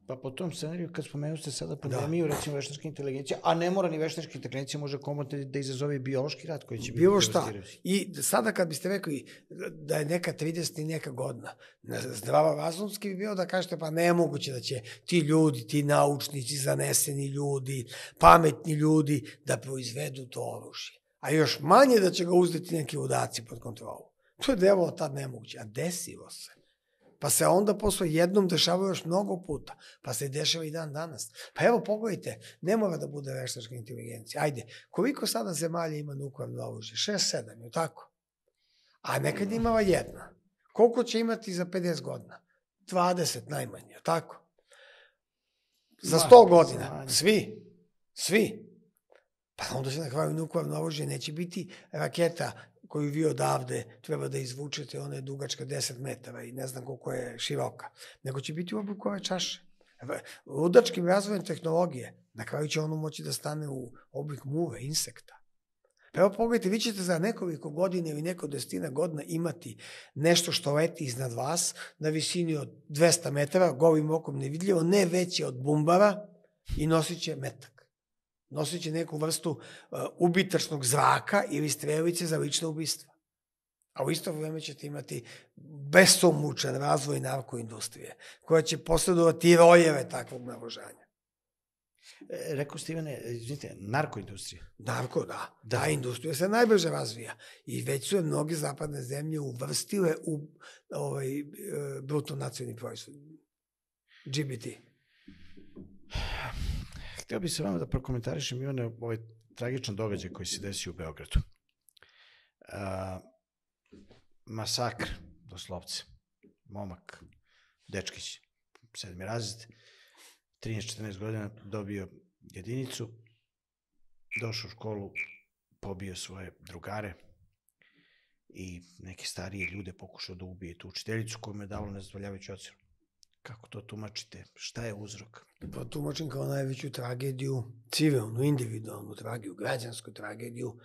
Pa po tom scenariju, kad spomenu ste sada da. pandemiju, da. recimo veštačka inteligencija, a ne mora ni veštačka inteligencija, može komod da izazove biološki rat koji će biti... Bilo šta. I sada kad biste rekli da je neka 30 i neka godina, zdrava razumski bi bio da kažete pa nemoguće da će ti ljudi, ti naučnici, zaneseni ljudi, pametni ljudi da proizvedu to oružje. A još manje da će ga uzeti neki udaci pod kontrolu. To je devo tad nemoguće, a desilo se pa se onda posle jednom dešava još mnogo puta, pa se dešava i dan danas. Pa evo, pogledajte, ne mora da bude veštačka inteligencija. Ajde, koliko sada zemalja ima nuklearno oružje? 6-7, je tako? A nekad imala jedna. Koliko će imati za 50 godina? 20 najmanje, je tako? Za 100 godina. Svi. Svi. Pa onda se na kraju nuklearno oružje neće biti raketa koju vi odavde treba da izvučete, ona je dugačka 10 metara i ne znam koliko je široka, nego će biti u obliku ove čaše. Ludačkim razvojem tehnologije, na kraju će ono moći da stane u oblik muve, insekta. Pa evo pogledajte, vi ćete za nekoliko godina ili neko destina godina imati nešto što leti iznad vas na visini od 200 metara, govim okom nevidljivo, ne veće od bumbara i nosit će metak noseći neku vrstu uh, ubitačnog zraka ili strelice za lično ubistva. A u isto vreme ćete imati besomučan razvoj narkoindustrije, koja će posledovati i rojeve takvog naoružanja. E, rekao ste Ivane, narkoindustrija. Narko, da. da. Ta industrija se najbrže razvija. I već su je mnoge zapadne zemlje uvrstile u ovaj, e, bruto nacionalni proizvod. GBT. Hteo bih se vama da prokomentarišem, i one ovaj tragičan događaj koji se desio u Beogradu. A, masakr, doslovce. Momak, dečkić, sedmi razred, 13-14 godina, dobio jedinicu, došao u školu, pobio svoje drugare i neke starije ljude pokušao da ubije tu učiteljicu mu je davalo nezadvoljavajuću ocenu. Kako to tumačite? Šta je uzrok? Pa tumačim kao najveću tragediju, civilnu, individualnu tragediju, građansku tragediju,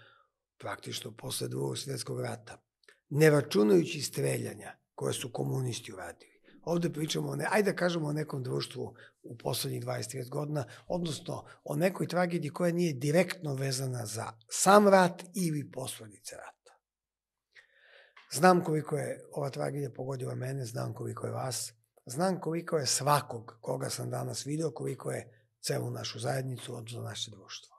praktično posle drugog svjetskog rata. Ne računajući streljanja koje su komunisti uradili. Ovde pričamo, o ne, ajde da kažemo o nekom društvu u poslednjih 20-30 godina, odnosno o nekoj tragediji koja nije direktno vezana za sam rat ili posledice rata. Znam koliko je ova tragedija pogodila mene, znam koliko je vas, znam koliko je svakog koga sam danas video, koliko je celu našu zajednicu, odnosno naše društvo.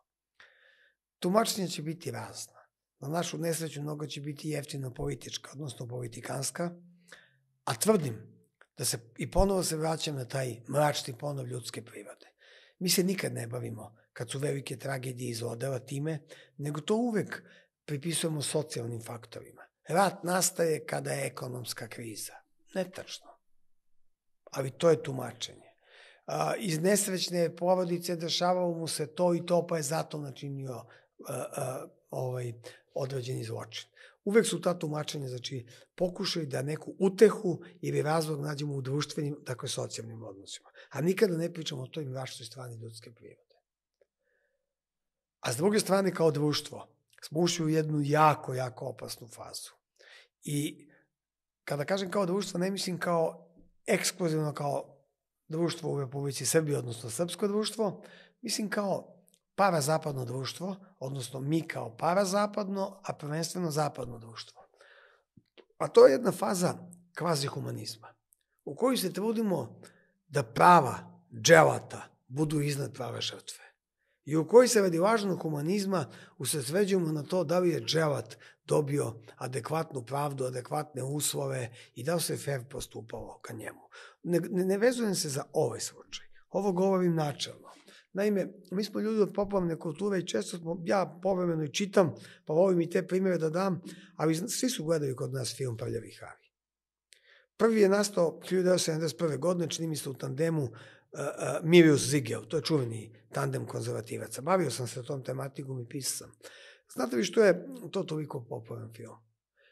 Tumačenje će biti razna. Na našu nesreću mnogo će biti jeftino politička, odnosno politikanska, a tvrdim da se i ponovo se vraćam na taj mračni ponov ljudske prirode. Mi se nikad ne bavimo kad su velike tragedije izvodela time, nego to uvek pripisujemo socijalnim faktorima. Rat nastaje kada je ekonomska kriza. Netačno ali to je tumačenje. A, iz nesrećne porodice dešavalo mu se to i to, pa je zato načinio a, a, ovaj, određeni zločin. Uvek su ta tumačenja, znači, pokušali da neku utehu ili razlog nađemo u društvenim, dakle, socijalnim odnosima. A nikada ne pričamo o toj mračnoj strani ljudske prirode. A s druge strane, kao društvo, smo ušli u jednu jako, jako opasnu fazu. I kada kažem kao društvo, ne mislim kao ekskluzivno kao društvo u Republici Srbije, odnosno srpsko društvo, mislim kao parazapadno društvo, odnosno mi kao parazapadno, a prvenstveno zapadno društvo. A pa to je jedna faza kvazi humanizma, u kojoj se trudimo da prava dželata budu iznad prave žrtve i u kojoj se radi važnog humanizma usredsveđujemo na to da li je dželat dobio adekvatnu pravdu, adekvatne uslove i da se fair postupalo ka njemu. Ne, ne vezujem se za ovaj slučaj. Ovo govorim načelno. Naime, mi smo ljudi od popularne kulture i često smo, ja povremeno i čitam, pa volim i te primere da dam, ali svi su gledali kod nas film Prljavi Havi. Prvi je nastao 1971. godine, čini mi se u tandemu e, e, Mirius Zigel, to je čuveni tandem konzervativaca. Bavio sam se tom tematikom i pisao sam. Znate vi što je to toliko popovan film?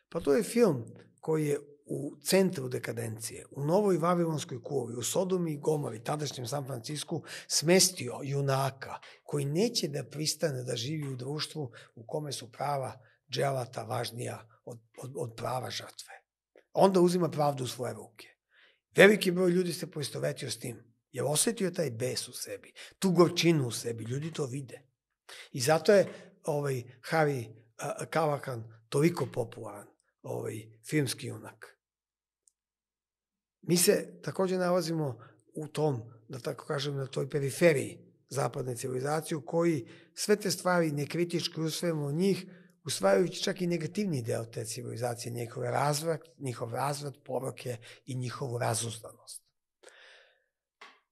Pa to je film koji je u centru dekadencije, u Novoj Vavilonskoj kuovi, u Sodomi i Gomori, tadašnjem San Francisku, smestio junaka koji neće da pristane da živi u društvu u kome su prava dželata važnija od, od, od prava žrtve. Onda uzima pravdu u svoje ruke. Veliki broj ljudi se poistovetio s tim, jer osetio taj bes u sebi, tu gorčinu u sebi, ljudi to vide. I zato je ovaj Havi Kavakan toliko popularan ovaj filmski junak. Mi se takođe nalazimo u tom, da tako kažem, na toj periferiji zapadne civilizacije u koji sve te stvari nekritički usvojimo njih, usvajajući čak i negativni deo te civilizacije, njihov razvrat, njihov razvrat, poroke i njihovu razuzdanost.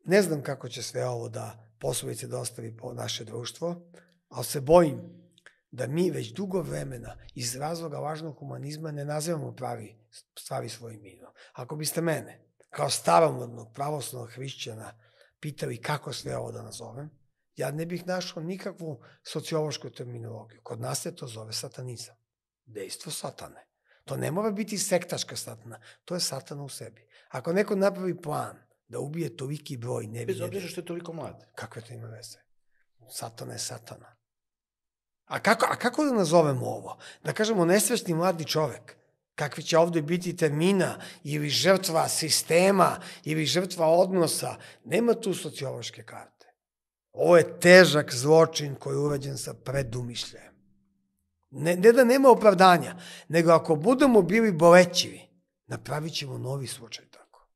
Ne znam kako će sve ovo da poslovice dostavi da po naše društvo, ali se bojim da mi već dugo vremena iz razloga važnog humanizma ne nazivamo pravi, stvari svojim imenom. Ako biste mene, kao staromodnog pravoslavnog hrišćana, pitali kako sve ovo da nazovem, ja ne bih našao nikakvu sociološku terminologiju. Kod nas se to zove satanizam. Dejstvo satane. To ne mora biti sektaška satana, to je satana u sebi. Ako neko napravi plan da ubije toliki broj nevinjenih... Bez obzira što je toliko mlad. Kakve to ima veze? Satana je satana. A kako, a kako da nazovemo ovo? Da kažemo nesvesni mladi čovek kakvi će ovde biti termina ili žrtva sistema ili žrtva odnosa. Nema tu sociološke karte. Ovo je težak zločin koji je urađen sa predumišljajem. Ne, ne da nema opravdanja, nego ako budemo bili bolećivi, napravit ćemo novi slučaj tako.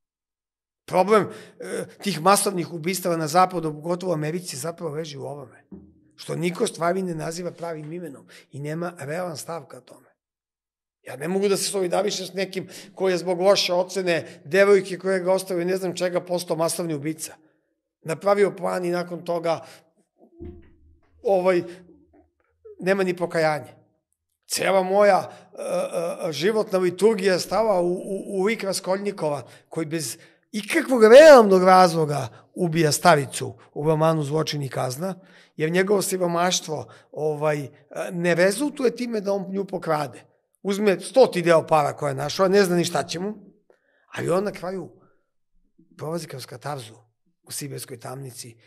Problem e, tih masovnih ubistava na zapadu, gotovo u Americi, zapravo leži u ovome što niko stvari ne naziva pravim imenom i nema realan stav ka tome. Ja ne mogu da se solidarišem s nekim koji je zbog loše ocene devojke koje ga ostavio ne znam čega postao masovni ubica. Napravio plan i nakon toga ovaj, nema ni pokajanje. Cela moja uh, uh, životna liturgija stala u, u, u lik Raskoljnikova koji bez ikakvog realnog razloga ubija stavicu u romanu Zločin i kazna jer njegovo siromaštvo ovaj, e, ne rezultuje time da on nju pokrade. Uzme stoti deo para koje je našao, ne zna ni šta će mu, ali on na kraju prolazi kroz katarzu u sibirskoj tamnici i,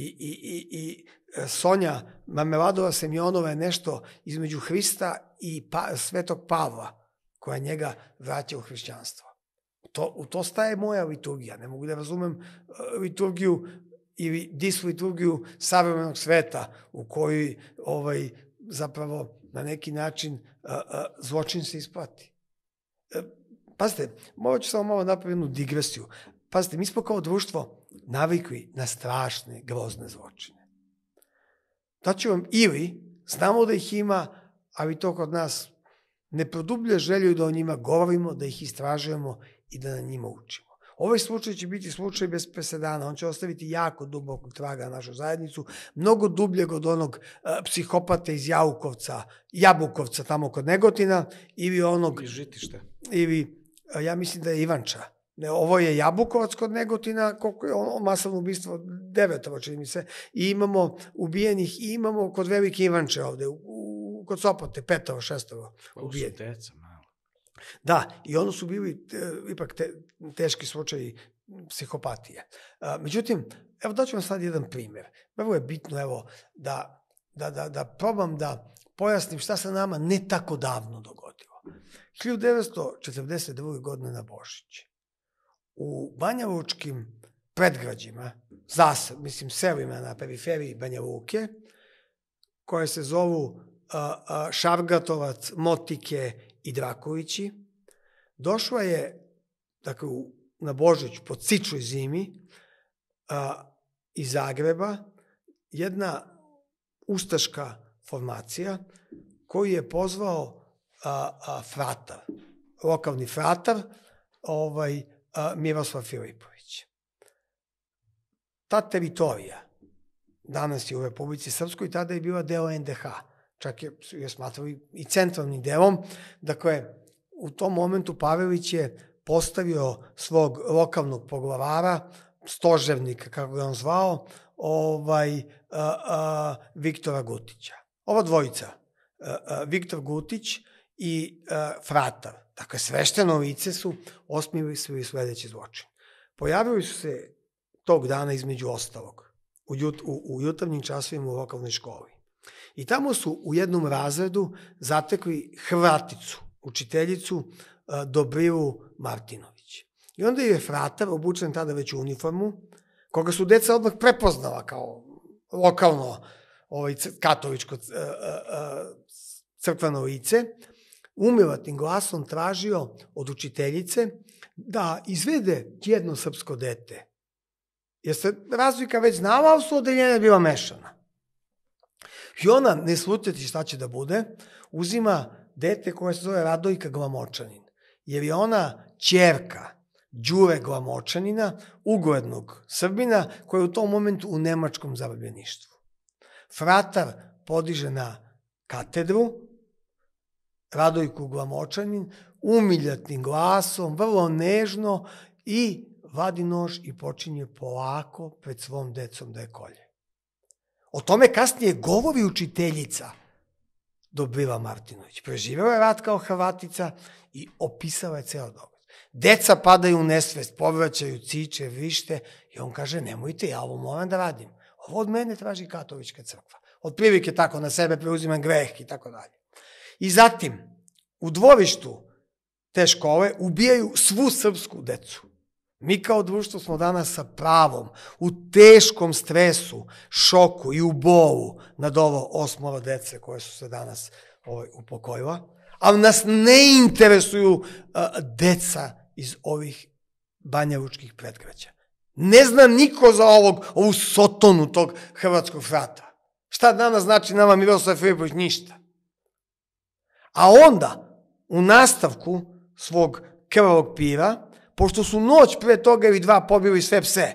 i, i, i e, Sonja Mameladova Semjonova je nešto između Hrista i pa, Svetog Pavla koja njega vraća u hrišćanstvo. To, u to staje moja liturgija. Ne mogu da razumem e, liturgiju ili disliturgiju savremenog sveta u kojoj ovaj, zapravo na neki način a, a, zločin se isplati. E, pazite, morat ću samo malo napraviti jednu digresiju. Pazite, mi smo kao društvo navikli na strašne, grozne zločine. Da ću vam ili, znamo da ih ima, ali to kod nas ne produblja želju da o njima govorimo, da ih istražujemo i da na njima učimo. Ovaj slučaj će biti slučaj bez presedana. On će ostaviti jako dubokog traga na našu zajednicu, mnogo dubljeg od onog uh, psihopata iz Jaukovca, Jabukovca tamo kod Negotina, ili onog... Iz žitište. Ili, uh, e, ja mislim da je Ivanča. Ne, ovo je Jabukovac kod Negotina, koliko je ono masovno ubistvo, devetova čini mi se, i imamo ubijenih, i imamo kod Velike Ivanče ovde, u, u, kod Sopote, petova, šestova, ubijenih. Pa, deca, Da, i ono su bili te, ipak te, teški slučaj psihopatije. A, međutim, evo daću vam sad jedan primjer. Evo je bitno evo, da, da, da, da probam da pojasnim šta se nama ne tako davno dogodilo. 1942. godine na Božić. U Banjavučkim predgrađima, zas, mislim, selima na periferiji Banja Luke, koje se zovu a, a, Šargatovac, Motike i Drakovići. Došla je, dakle, u, na Božić, po cičoj zimi, a, iz Zagreba, jedna ustaška formacija koju je pozvao a, a, fratar, lokalni fratar, ovaj, a, Miroslav Filipović. Ta teritorija, danas je u Republici Srpskoj, tada je bila deo NDH čak je, je smatrao i, i centralnim delom. Dakle, u tom momentu Pavelić je postavio svog lokalnog poglavara, stoževnika, kako ga on zvao, ovaj, a, a, Viktora Gutića. Ova dvojica, a, a, Viktor Gutić i a, Fratar, dakle svešteno lice su osmili su i sledeći zločin. Pojavili su se tog dana između ostalog, u, jut, u, u jutarnjim časovima u lokalnoj školi. I tamo su u jednom razredu zatekli Hrvaticu, učiteljicu e, Dobrivu Martinović. I onda je Fratar, obučen tada već u uniformu, koga su deca odmah prepoznala kao lokalno ovaj, katoličko e, e, crkveno lice, umilatnim glasom tražio od učiteljice da izvede jedno srpsko dete. Jer se razlika već znala, ali su odeljenja bila mešana. I ona, ne slutiti šta će da bude, uzima dete koje se zove Radojka Glamočanin, jer je ona čerka Đure Glamočanina, uglednog Srbina, koji je u tom momentu u nemačkom zarobljeništvu. Fratar podiže na katedru, Radojku Glamočanin, umiljatnim glasom, vrlo nežno i vadi nož i počinje polako pred svom decom da je kolje. O tome kasnije govori učiteljica Dobriva Martinović. Preživela je rat kao Hrvatica i opisala je ceo događaj. Deca padaju u nesvest, povraćaju ciče, vrište i on kaže nemojte, ja ovo moram da radim. Ovo od mene traži katolička crkva. Od prilike tako, na sebe preuzimam greh i tako dalje. I zatim, u dvorištu te škole ubijaju svu srpsku decu. Mi kao društvo smo danas sa pravom, u teškom stresu, šoku i u bolu nad ovo osmova dece koje su se danas ovaj, upokojila, ali nas ne interesuju uh, deca iz ovih banjavučkih predgrađa. Ne zna niko za ovog, ovu sotonu tog hrvatskog frata. Šta danas znači nama Miroslav Filipović? Ništa. A onda, u nastavku svog krvavog pira, pošto su noć pre toga ili dva pobili sve pse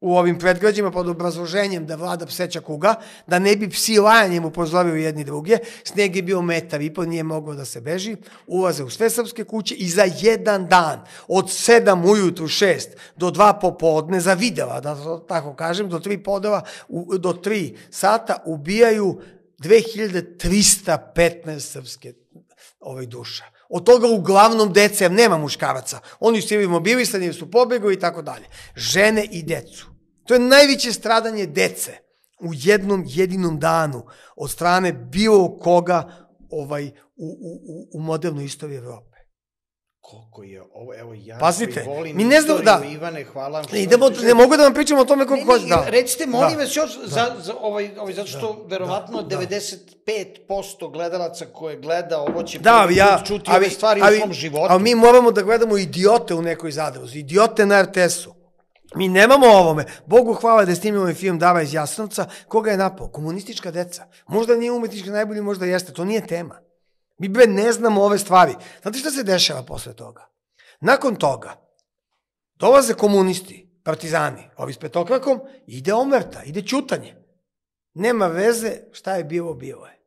u ovim predgrađima pod obrazloženjem da vlada pseća kuga, da ne bi psi lajanjem upozorili jedni druge, sneg je bio metar i pol, nije moglo da se beži, ulaze u sve srpske kuće i za jedan dan, od 7 ujutru šest do 2 popodne, za videla, da tako kažem, do 3 podela, do 3 sata ubijaju 2315 srpske ove ovaj, duša. Od toga uglavnom dece, nema muškaraca. Oni su ili mobilisani, su pobegli i tako dalje. Žene i decu. To je najveće stradanje dece u jednom jedinom danu od strane bilo koga ovaj, u, u, u modernoj istoriji Evrope koliko je ovo, evo ja Pazite, volim mi ne znam, da. Ivane, hvala vam. Idemo, ne, mogu da vam pričam o tome koliko hoće. da. Recite, molim da. još, da. za, za ovaj, ovaj, zato što da. verovatno da. 95% da. gledalaca koje gleda ovo će da, ja, čuti ove stvari ali, u svom životu. Ali mi moramo da gledamo idiote u nekoj zadruzi, idiote na RTS-u. Mi nemamo ovome. Bogu hvala da snimio ovaj film Dava iz Jasenovca. Koga je napao? Komunistička deca. Možda nije umetnički najbolji, možda jeste. To nije tema. Mi be ne znamo ove stvari. Znate šta se dešava posle toga? Nakon toga, dolaze komunisti, partizani, ovi s petokrakom, ide omerta, ide ćutanje. Nema veze šta je bilo, bilo je.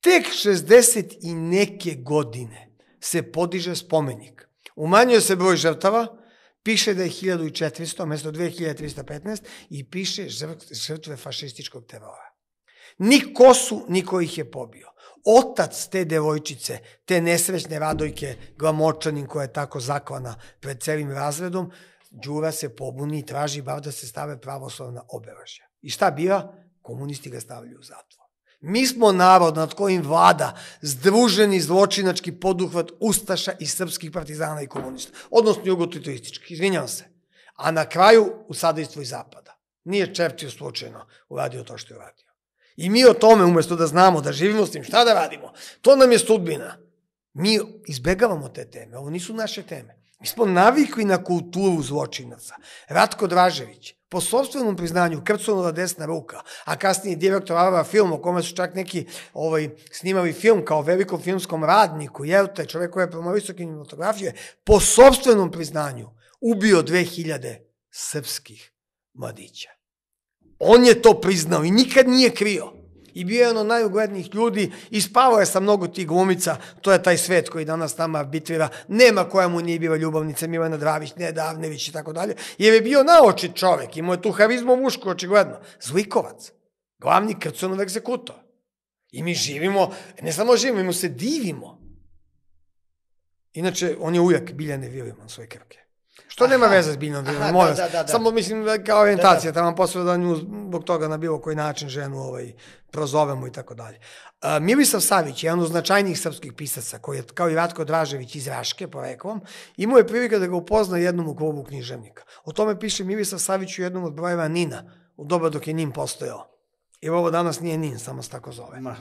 Tek 60 i neke godine se podiže spomenik. Umanjuje se broj žrtava, piše da je 1400 mesto 2315 i piše žrtve fašističkog terora. Ni Kosu, su, niko ih je pobio otac te devojčice, te nesrećne radojke glamočanin koja je tako zakvana pred celim razredom, Đura se pobuni i traži bar da se stave pravoslavna obeležja. I šta biva? Komunisti ga stavljaju u zatvor. Mi smo narod nad kojim vlada združeni zločinački poduhvat Ustaša i srpskih partizana i komunista, odnosno jugotitoristički, izvinjam se. A na kraju u sadajstvo i zapada. Nije Čerčil slučajno uradio to što je uradio. I mi o tome, umesto da znamo, da živimo s tim, šta da radimo? To nam je sudbina. Mi izbegavamo te teme, ovo nisu naše teme. Mi smo navikli na kulturu zločinaca. Ratko Dražević, po sobstvenom priznanju krconula desna ruka, a kasnije direktor Arava film, o kome su čak neki ovaj, snimali film kao velikom filmskom radniku, jer te, čovek koji je promovisao kinematografije, po sobstvenom priznanju ubio 2000 srpskih mladića. On je to priznao i nikad nije krio. I bio je on od najuglednijih ljudi i spavao je sa mnogo tih glumica. To je taj svet koji danas nama arbitrira. Nema koja mu nije bila ljubavnica Milena Dravić, Neda Avnević i tako dalje. Jer je bio naočit čovek. Imao je tu harizmu mušku, očigledno. Zlikovac. Glavni krcunov egzekutor. I mi živimo, ne samo živimo, mi mu se divimo. Inače, on je uvijek Biljane na svoje krke. Što Aha. nema veze s biljnom vinom, da, molim da, da, da, Samo mislim da kao da, orientacija, da, da. tamo posle da nju zbog toga na bilo koji način ženu ovaj, prozovemo i tako dalje. Milisav Savić, jedan od značajnijih srpskih pisaca, koji je kao i Ratko Dražević iz Raške, rekom, imao je prilika da ga upozna jednom u klubu književnika. O tome piše Milisav Savić u jednom od brojeva Nina, u doba dok je Nin postojao. Jer ovo danas nije Nin, samo se tako zove. Ma.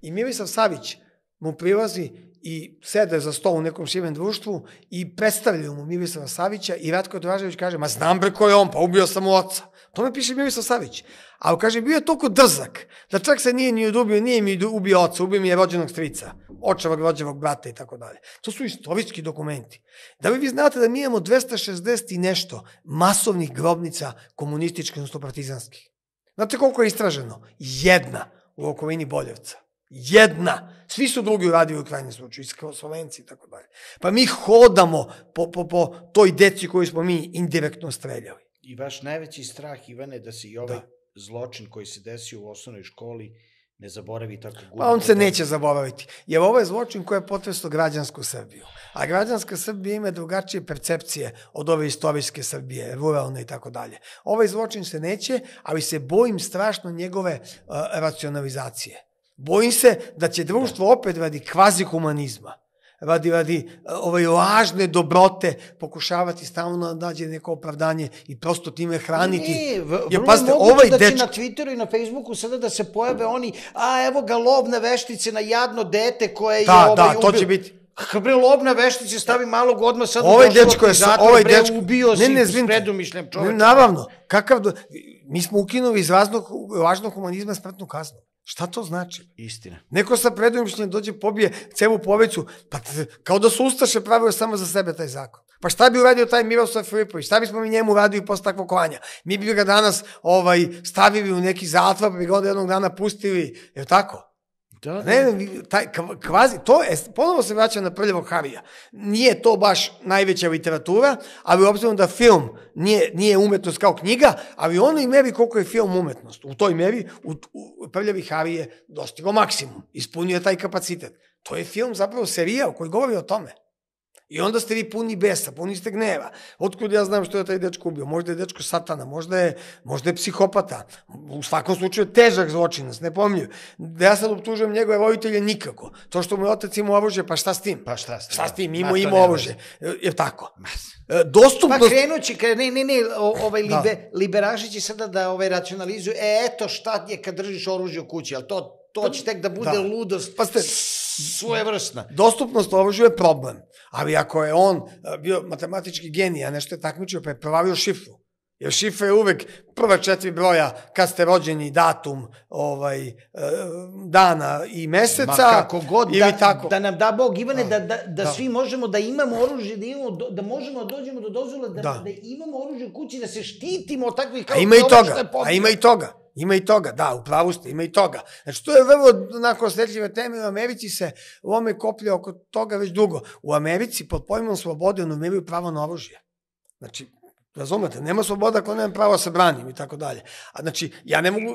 I Milisav Savić mu prilazi i sede za sto u nekom šiven društvu i predstavljaju mu Miroslava Savića i Ratko Dražević kaže, ma znam bre ko je on, pa ubio sam mu oca. To me piše Miroslav Savić. A on kaže, bio je toliko drzak, da čak se nije ni udubio, nije mi ubio oca, ubio mi je rođenog strica, očevog rođevog brata i tako dalje. To su istorijski dokumenti. Da li vi znate da mi imamo 260 i nešto masovnih grobnica komunističkih, odnosno partizanskih? Znate koliko je istraženo? Jedna u okolini Boljevca. Jedna. Svi su drugi uradili u krajnjem slučaju, iskao Slovenci i tako dalje. Pa mi hodamo po, po, po toj deci koju smo mi indirektno streljali. I vaš najveći strah, Ivane, da se i ovaj da. zločin koji se desio u osnovnoj školi ne zaboravi tako gubo. Pa on se neće zaboraviti, jer ovo je zločin koji je potreslo građansku Srbiju. A građanska Srbija ima drugačije percepcije od ove istorijske Srbije, ruralne i tako dalje. Ovaj zločin se neće, ali se bojim strašno njegove uh, racionalizacije. Bojim se da će društvo da. opet radi humanizma, radi, radi ovaj, lažne dobrote pokušavati stalno da nađe neko opravdanje i prosto time hraniti. Ne, vrlo pazite, je moguće ovaj da će na Twitteru i na Facebooku sada da se pojave oni, a evo ga lovne veštice na jadno dete koje je da, ovaj da, to će biti. Kako bre lobna veštice, stavi malog odma sad ovaj dečko je zatvor, ovaj bre, dečko, ubio si ne, ne, zvim, predumišljem čoveka. Ne, naravno, kakav, do... mi smo ukinuli iz raznog, važnog humanizma smrtnu kaznu. Šta to znači? Istina. Neko sa predumišljenjem dođe, pobije cevu poveću, pa kao da su Ustaše pravio samo za sebe taj zakon. Pa šta bi uradio taj Miroslav Filipović? Šta bismo mi njemu uradili posle takvog klanja? Mi bi ga danas ovaj, stavili u neki zatvor, pa bi ga onda jednog dana pustili, je tako? Da, ne, ne, taj kvazi, to je, ponovo se vraća na prljavog Harija. Nije to baš najveća literatura, ali obzirom da film nije, nije umetnost kao knjiga, ali ono i meri koliko je film umetnost. U toj meri u, u, prljavi Harije dostigo dostigao maksimum, ispunio taj kapacitet. To je film, zapravo serijal koji govori o tome. I onda ste vi puni besa, puni ste gneva. Otkud ja znam što je taj dečko ubio? Možda je dečko satana, možda je, možda je psihopata. U svakom slučaju je težak zločinac, ne pomljuju. Da ja sad optužujem njegove vojitelje nikako. To što mu je otac imao obože, pa šta s tim? Pa šta s tim? Šta s da. tim? Imao, imao obože. Je tako? Mas. E, dostupnost... Pa krenući, kre, ne, ne, ne, ovaj da. libe, da. liberaši će sada da ovaj racionalizuju, e, eto šta je kad držiš oružje u kući, ali to, to pa će tek da bude da. ludost. Pa ste svojevrsna. Dostupnost oružja je problem, ali ako je on bio matematički genij, a nešto je takmičio pa je pravio šifru, Jer šifra je uvek prva četiri broja kad ste rođeni, datum, ovaj, dana i meseca. Ma kako god, ili da, tako. da nam da Bog, Ivane, da, da, da, da, svi možemo da imamo oružje, da, imamo, da možemo da dođemo do dozvola, da, da. da imamo oružje u kući, da se štitimo od takvih kao... A ima i toga, a ima i toga. Ima i toga, da, u pravu ste, ima i toga. Znači, to je vrlo onako osjetljive teme, u Americi se lome koplje oko toga već dugo. U Americi pod pojmom slobode ono onumiraju pravo na oružje. Znači, Razumete, nema sloboda ako nemam pravo da se branim i tako dalje. A znači, ja ne mogu,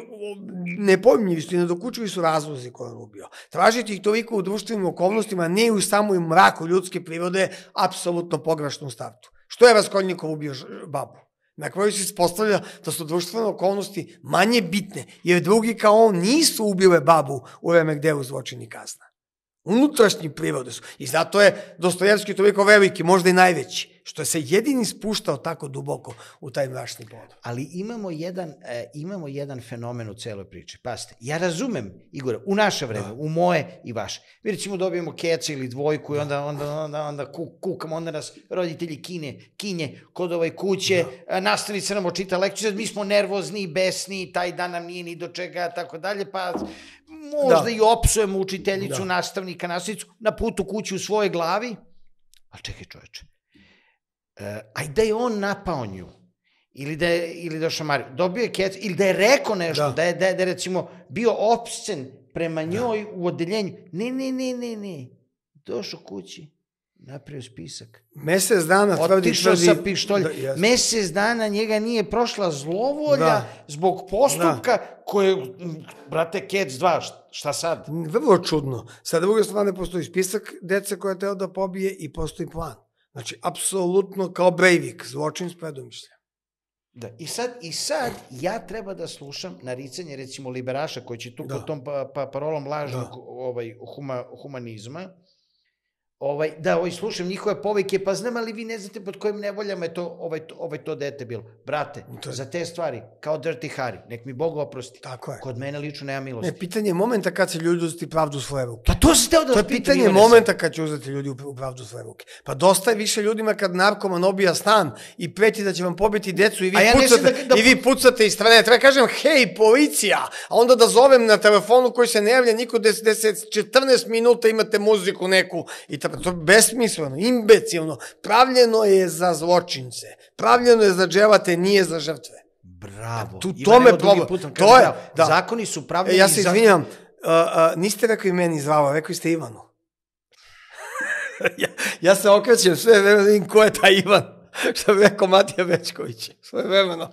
ne pojmljivi su i nedokučili su razlozi koje on ubio. Tražiti ih toliko u društvenim okolnostima, ne u samoj mraku ljudske prirode, apsolutno pogrešno u startu. Što je Raskoljnikov ubio babu? na kraju se ispostavlja da su društvene okolnosti manje bitne, jer drugi kao on nisu ubile babu u vreme gde je u zločini kazna. Unutrašnji prirode su. I zato je Dostojevski toliko veliki, možda i najveći što se jedini spuštao tako duboko u taj mračni bod. Ali imamo jedan, e, imamo jedan fenomen u celoj priči. Pazite, ja razumem, Igore, u naše vreme, da. u moje i vaše. Mi recimo dobijemo keca ili dvojku i onda, da. onda, onda, onda ku, kukamo, onda nas roditelji kine, kinje kod ovoj kuće, da. se nam očita lekciju, mi smo nervozni, besni, taj dan nam nije ni do čega, tako dalje, pa možda da. i opsujemo učiteljicu, da. nastavnika, nastavnicu, na putu kući u svojoj glavi, Ali čekaj čoveče, uh, i da je on napao nju, ili da je, ili da šamari, dobio je kecu, ili da je rekao nešto, da, da je, da je, da je recimo bio opsen prema da. njoj da. u odeljenju. Ne, ne, ne, ne, ne. Došao kući, napravio spisak. Mesec dana tvrdi... Otišao sa Da, Mesec dana njega nije prošla zlovolja da. zbog postupka da. koje, brate, Kec dva, šta sad? Vrlo čudno. Sa druge strane postoji spisak dece koja je teo da pobije i postoji plan. Znači, apsolutno kao Breivik, zločin s predomišlja. Da, i sad, i sad ja treba da slušam naricanje, recimo, liberaša koji će tu da. po tom pa, pa, parolom lažnog da. ovaj, huma, humanizma, ovaj, da ovaj, slušam njihove povike, pa znam, ali vi ne znate pod kojim nevoljama je to, ovaj, to, ovaj to dete bilo. Brate, to je... za te stvari, kao Dirty Harry, nek mi Bog oprosti. Tako je. Kod mene lično nema milosti. Ne, pitanje je momenta kad se ljudi uzeti pravdu u svoje ruke. Pa to se teo da To je pitanje je momenta kad će uzeti ljudi u pravdu u svoje ruke. Pa dosta je više ljudima kad narkoman obija stan i preti da će vam pobiti decu i vi, ja pucate, da, da... i vi pucate iz strane. Treba kažem, hej, policija! A onda da zovem na telefonu koji se ne javlja niko 10, 10, 14 minuta imate muziku neku i istraga, pa to je besmisleno, imbecilno, pravljeno je za zločince, pravljeno je za dževate, nije za žrtve. Bravo. Tu, tome problem. Putom, to je, da, da. Zakoni su pravljeni... E, ja se izvinjam, za... uh, uh, niste rekli meni zvala, rekli ste Ivanu. ja, ja se okrećem sve vremena, vidim ko je taj Ivan. što bi rekao Matija Bečković, svoje vremena.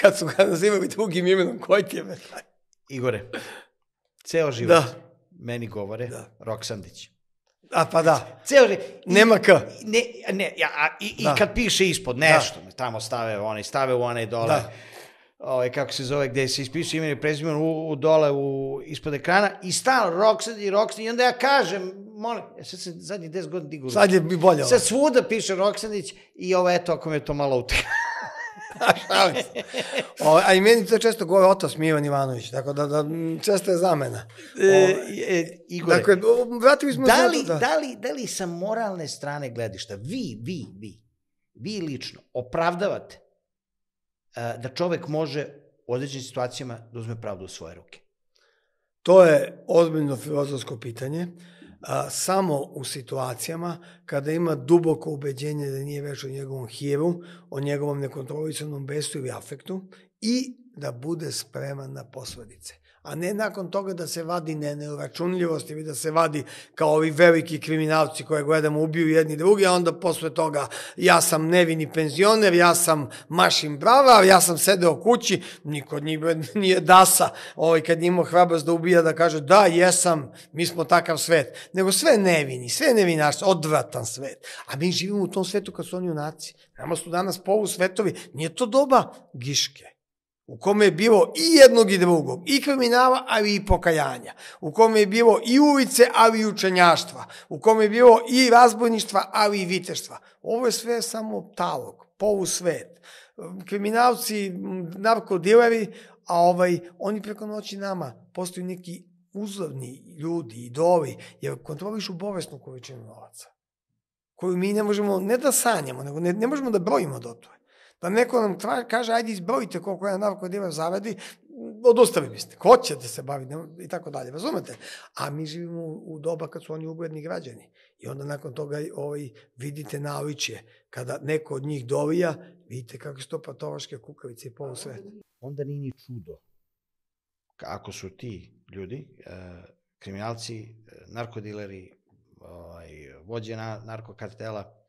Kad su ga nazivali drugim imenom, ko je ti je Igore, ceo život da. meni govore da. Roksandić. A pa da. Ceo, i, Nema K. Ne, ne, ja, a, i, da. i kad piše ispod da. nešto, da. tamo stave one, stave u one dole. Da ovaj, kako se zove, gde se ispisuje imen i prezime u, u dole u, ispod ekrana i stal Roxanne i Roxanne i onda ja kažem, molim, ja e, sad sam zadnjih 10 godina digu. Sad je mi bolje. Sad svuda piše Roxanić i ovo eto ako me to malo utekao. Šalim se. O, a i meni to često govori otac Ivan Ivanović, tako da, da često je zamena. E, o, e, e, Igore, dakle, vratili smo... Da li, da... Da, li, da li sa moralne strane gledišta, vi, vi, vi, vi lično opravdavate a, e, da čovek može u određenim situacijama da uzme pravdu u svoje ruke? To je ozbiljno filozofsko pitanje. Uh, a, samo u situacijama kada ima duboko ubeđenje da nije već o njegovom hijevu, o njegovom nekontrolisanom besu ili afektu i da bude spreman na posledice a ne nakon toga da se vadi ne neuračunljivost ili da se vadi kao ovi veliki kriminalci koje gledamo ubiju jedni drugi, a onda posle toga ja sam nevini penzioner, ja sam mašin brava, ja sam sedeo kući, niko od njih nije dasa, ovaj, kad njima imao hrabrost da ubija da kaže da, jesam, mi smo takav svet, nego sve nevini, sve nevinaš, odvratan svet, a mi živimo u tom svetu kad su oni junaci. Nama su danas polu svetovi, nije to doba giške u kome je bilo i jednog i drugog, i kriminala, ali i pokajanja, u kome je bilo i ulice, ali i učenjaštva, u kome je bilo i razbojništva, ali i viteštva. Ovo je sve samo talog, polusvet. Kriminalci, narkodileri, a ovaj, oni preko noći nama postaju neki uzorni ljudi, idoli, jer kontrolišu bolesnu količinu novaca, koju mi ne možemo ne da sanjamo, nego ne, ne možemo da brojimo do toga da neko nam tra, kaže, ajde izbrojite koliko jedan ima zavedi, odustavi biste, ko će da se bavi i tako dalje, razumete? A mi živimo u, u doba kad su oni ugledni građani. I onda nakon toga ovaj, vidite naoviće, kada neko od njih dovija, vidite kako su to patološke kukavice i polu Onda nije ni čudo. Ako su ti ljudi, e, kriminalci, e, narkodileri, ovaj, vođe na, narkokartela,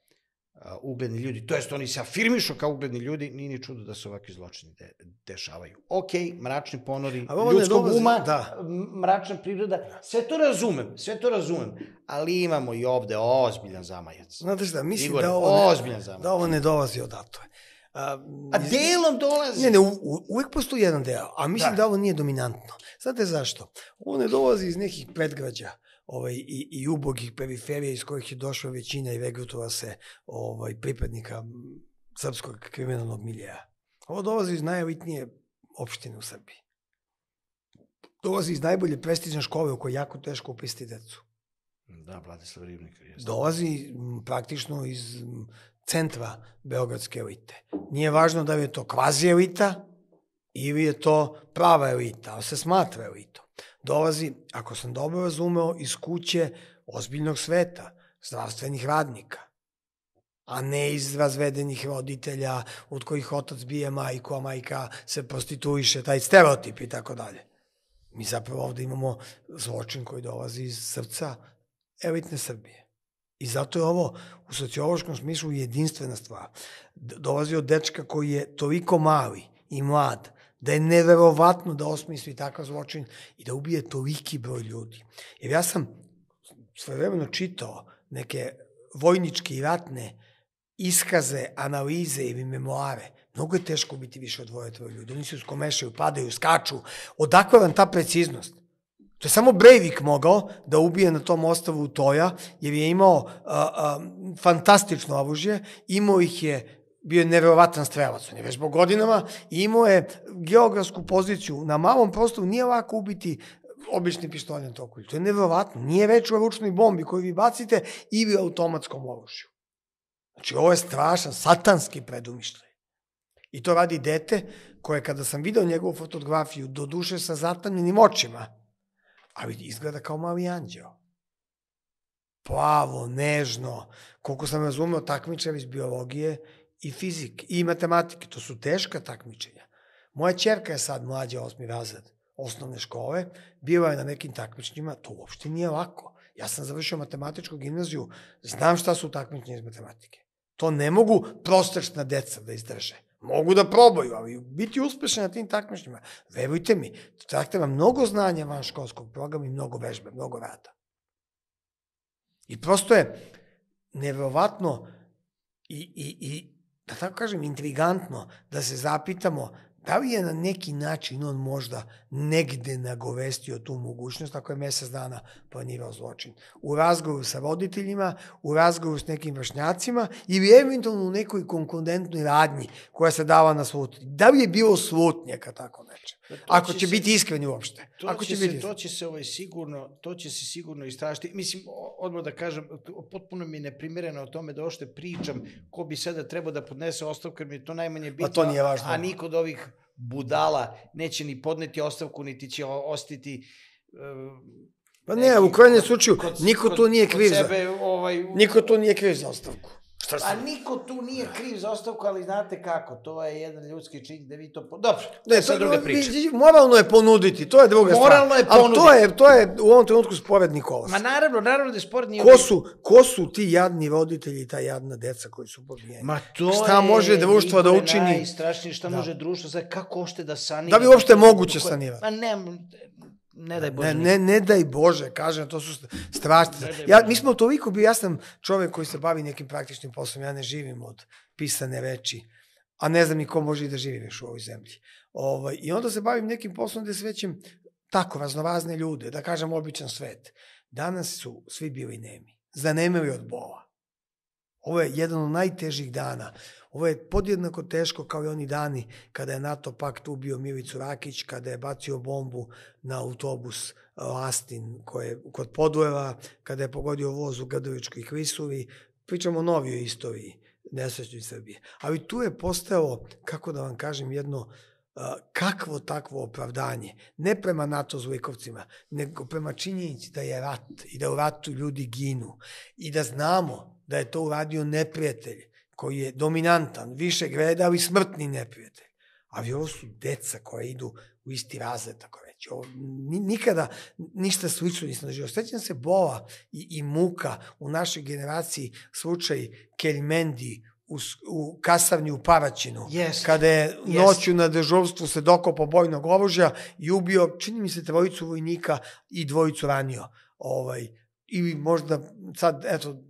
ugledni ljudi, to jest oni se afirmišu kao ugledni ljudi, nije ni čudo da se ovakvi zločini de, dešavaju. Ok, mračni ponori ljudskog uma, da. mračna priroda, sve to razumem, sve to razumem, ali imamo i ovde ozbiljan zamajac. Znate šta, mislim Igor, da, ovo ne, zamajac. da ovo ne dolazi odatle. A, a delom dolazi. Ne, ne, u, u, uvek postoji jedan deo, a mislim da, da ovo nije dominantno. Znate zašto? Ovo ne dolazi iz nekih predgrađa ovaj, i, i ubogih periferija iz kojih je došla većina i regrutova se ovaj, pripadnika srpskog kriminalnog milija. Ovo dolazi iz najelitnije opštine u Srbiji. Dolazi iz najbolje prestižne škole u kojoj je jako teško upisati decu. Da, Vladislav Ribnik. Jeste. Dolazi m, praktično iz m, centra beogradske elite. Nije važno da li je to kvazi elita ili je to prava elita, ali se smatra elitom dolazi, ako sam dobro razumeo, iz kuće ozbiljnog sveta, zdravstvenih radnika, a ne iz razvedenih roditelja od kojih otac bije majku, a majka se prostituiše, taj stereotip i tako dalje. Mi zapravo ovde imamo zločin koji dolazi iz srca elitne Srbije. I zato je ovo u sociološkom smislu jedinstvena stvar. Dolazi od dečka koji je toliko mali i mlad da je neverovatno da osmisli takav zločin i da ubije toliki broj ljudi. Jer ja sam svojevremeno čitao neke vojničke i ratne iskaze, analize ili memoare. Mnogo je teško biti više od dvoje tvoje ljudi. Oni se uskomešaju, padaju, skaču. Odakle vam ta preciznost? To je samo Breivik mogao da ubije na tom ostavu Toja, jer je imao a, a, fantastično oružje, imao ih je bio je neverovatan strelac, on je već po godinama i imao je geografsku poziciju. Na malom prostoru nije lako ubiti obični pištoljan toku. To je neverovatno. Nije već u ručnoj bombi koju vi bacite ili automatskom oružju. Znači, ovo je strašan, satanski predumišljaj. I to radi dete koje, kada sam video njegovu fotografiju, do duše sa zatamljenim očima, ali izgleda kao mali anđeo. Plavo, nežno, koliko sam razumeo takmičar iz biologije, i fizik i matematike. To su teška takmičenja. Moja čerka je sad mlađa osmi razred osnovne škole, bila je na nekim takmičnjima, to uopšte nije lako. Ja sam završio matematičku gimnaziju, znam šta su takmičenje iz matematike. To ne mogu prostečna deca da izdrže. Mogu da probaju, ali biti uspešni na tim takmičnjima. Verujte mi, to traktava mnogo znanja van školskog programa i mnogo vežbe, mnogo rada. I prosto je neverovatno i, i, i da tako kažem, intrigantno da se zapitamo da li je na neki način on možda negde nagovestio tu mogućnost ako je mesec dana planirao zločin. U razgovoru sa roditeljima, u razgovoru s nekim vršnjacima ili eventualno u nekoj konkurentnoj radnji koja se dava na slutnje. Da li je bilo slutnjaka tako neče? Da, Ako će, će se, biti iskreni uopšte. To Ako će, će biti... Se, to će se ovaj sigurno, to će se sigurno istražiti. Mislim, odmah da kažem, potpuno mi je neprimereno o tome da ošte pričam ko bi sada trebao da podnese ostavku, jer mi je to najmanje pa bitno. A to nije važno. A niko od ovih budala neće ni podneti ostavku, niti će ostiti uh, Pa ne, u krajnjem slučaju, niko to nije kriv za... ovaj, u... Niko tu nije kriv za ostavku. Šta sam... Pa niko tu nije kriv za ostavku, ali znate kako, to je jedan ljudski čin da vi to... Dobro, ne, to je druga priča. Moralno je ponuditi, to je druga stvar. Moralno je ponuditi. Ali to je, to je u ovom trenutku spored Nikolas. Ma naravno, naravno da je spored nije... Ko su, ko su ti jadni roditelji i ta jadna deca koji su pobijeni? Ma to šta je... može društvo da učini? Najstrašnije šta da. može društvo, znači kako ošte da sanira? Da bi uopšte moguće sanirati? Ma nemam ne daj da, Bože. Ne, ne, ne daj Bože, kažem, to su strašne. Ja, mi smo toliko bio, ja sam čovek koji se bavi nekim praktičnim poslom, ja ne živim od pisane reči, a ne znam ni ko može i da živi još u ovoj zemlji. Ovo, ovaj, I onda se bavim nekim poslom gde svećem tako raznovazne ljude, da kažem običan svet. Danas su svi bili nemi, zanemili od bola. Ovo je jedan od najtežih dana. Ovo je podjednako teško kao i oni dani kada je NATO pakt ubio Milicu Rakić, kada je bacio bombu na autobus eh, Astin koje, kod Podujeva, kada je pogodio voz u Gadovičkoj Kvisovi. Pričamo o novijoj istoriji nesrećnoj Srbije. Ali tu je postao, kako da vam kažem, jedno eh, kakvo takvo opravdanje, ne prema NATO zlikovcima, nego prema činjenici da je rat i da u ratu ljudi ginu i da znamo da je to uradio neprijatelj koji je dominantan, više gleda, ali smrtni neprijatelj. Ali ovo su deca koja idu u isti razred, tako reći. Ovo, ni, nikada ništa slično nisam doživio. Srećam se bola i, i muka u našoj generaciji slučaj Kelmendi u, u kasavnju u Paraćinu, yes. kada je yes. na dežurstvu se dokopo bojnog oružja i ubio, čini mi se, trojicu vojnika i dvojicu ranio. Ovaj, ili možda sad, eto,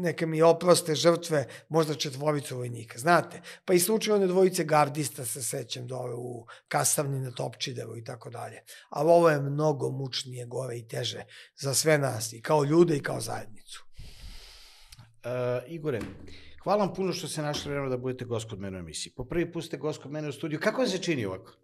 neka mi oproste žrtve, možda četvoricu vojnika, znate. Pa i slučaj one dvojice gardista se sećam dole da u kasavni na Topčidevu i tako dalje. Ali ovo je mnogo mučnije, gore i teže za sve nas, i kao ljude i kao zajednicu. E, Igore, hvala vam puno što ste našli vremena da budete gost kod mene u emisiji. Po prvi put ste gost kod mene u studiju. Kako vam se čini ovako?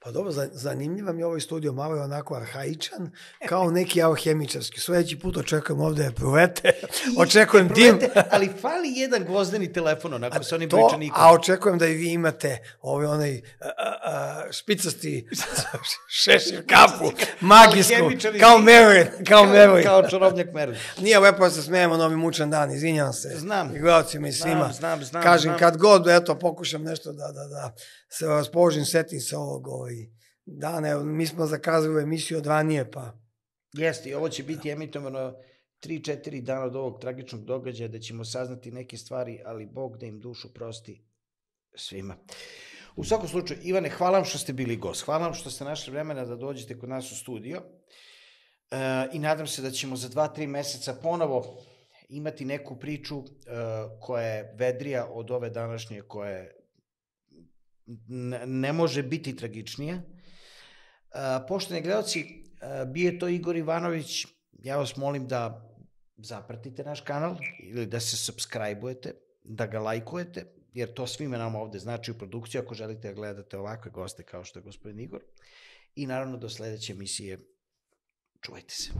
Pa dobro, zanimljiva mi je ovaj studio, malo je onako arhaičan, e. kao neki alhemičarski. Sljedeći put očekujem ovdje da provete, očekujem da dim. ali fali jedan gvozdeni telefon, onako se oni priča nikom. A očekujem da i vi imate ovaj onaj a, a, špicasti šešir kapu, magijsku, kao Merlin, kao Merlin. Kao čarobnjak Merlin. Nije lepo da se smijemo ovim mučan dan, izvinjam se. Znam. I gledalcima i svima. Znam, znam, znam. Kažem, znam. kad god, eto, pokušam nešto da, da, da, sa raspoložim setim sa ovog ovaj, dana. Evo, mi smo zakazali emisiju od ranije, pa... Jeste, i ovo će biti emitovano 3-4 dana od ovog tragičnog događaja, da ćemo saznati neke stvari, ali Bog da im dušu prosti svima. U svakom slučaju, Ivane, hvala vam što ste bili gost. Hvala vam što ste našli vremena da dođete kod nas u studio. E, I nadam se da ćemo za 2-3 meseca ponovo imati neku priču e, koja je vedrija od ove današnje koja je ne može biti tragičnije. Pošteni gledalci, bio je to Igor Ivanović. Ja vas molim da zapratite naš kanal ili da se subscribe-ujete, da ga lajkujete, jer to svime nama ovde znači u produkciju ako želite da gledate ovakve goste kao što je gospodin Igor. I naravno do sledeće emisije. Čuvajte se.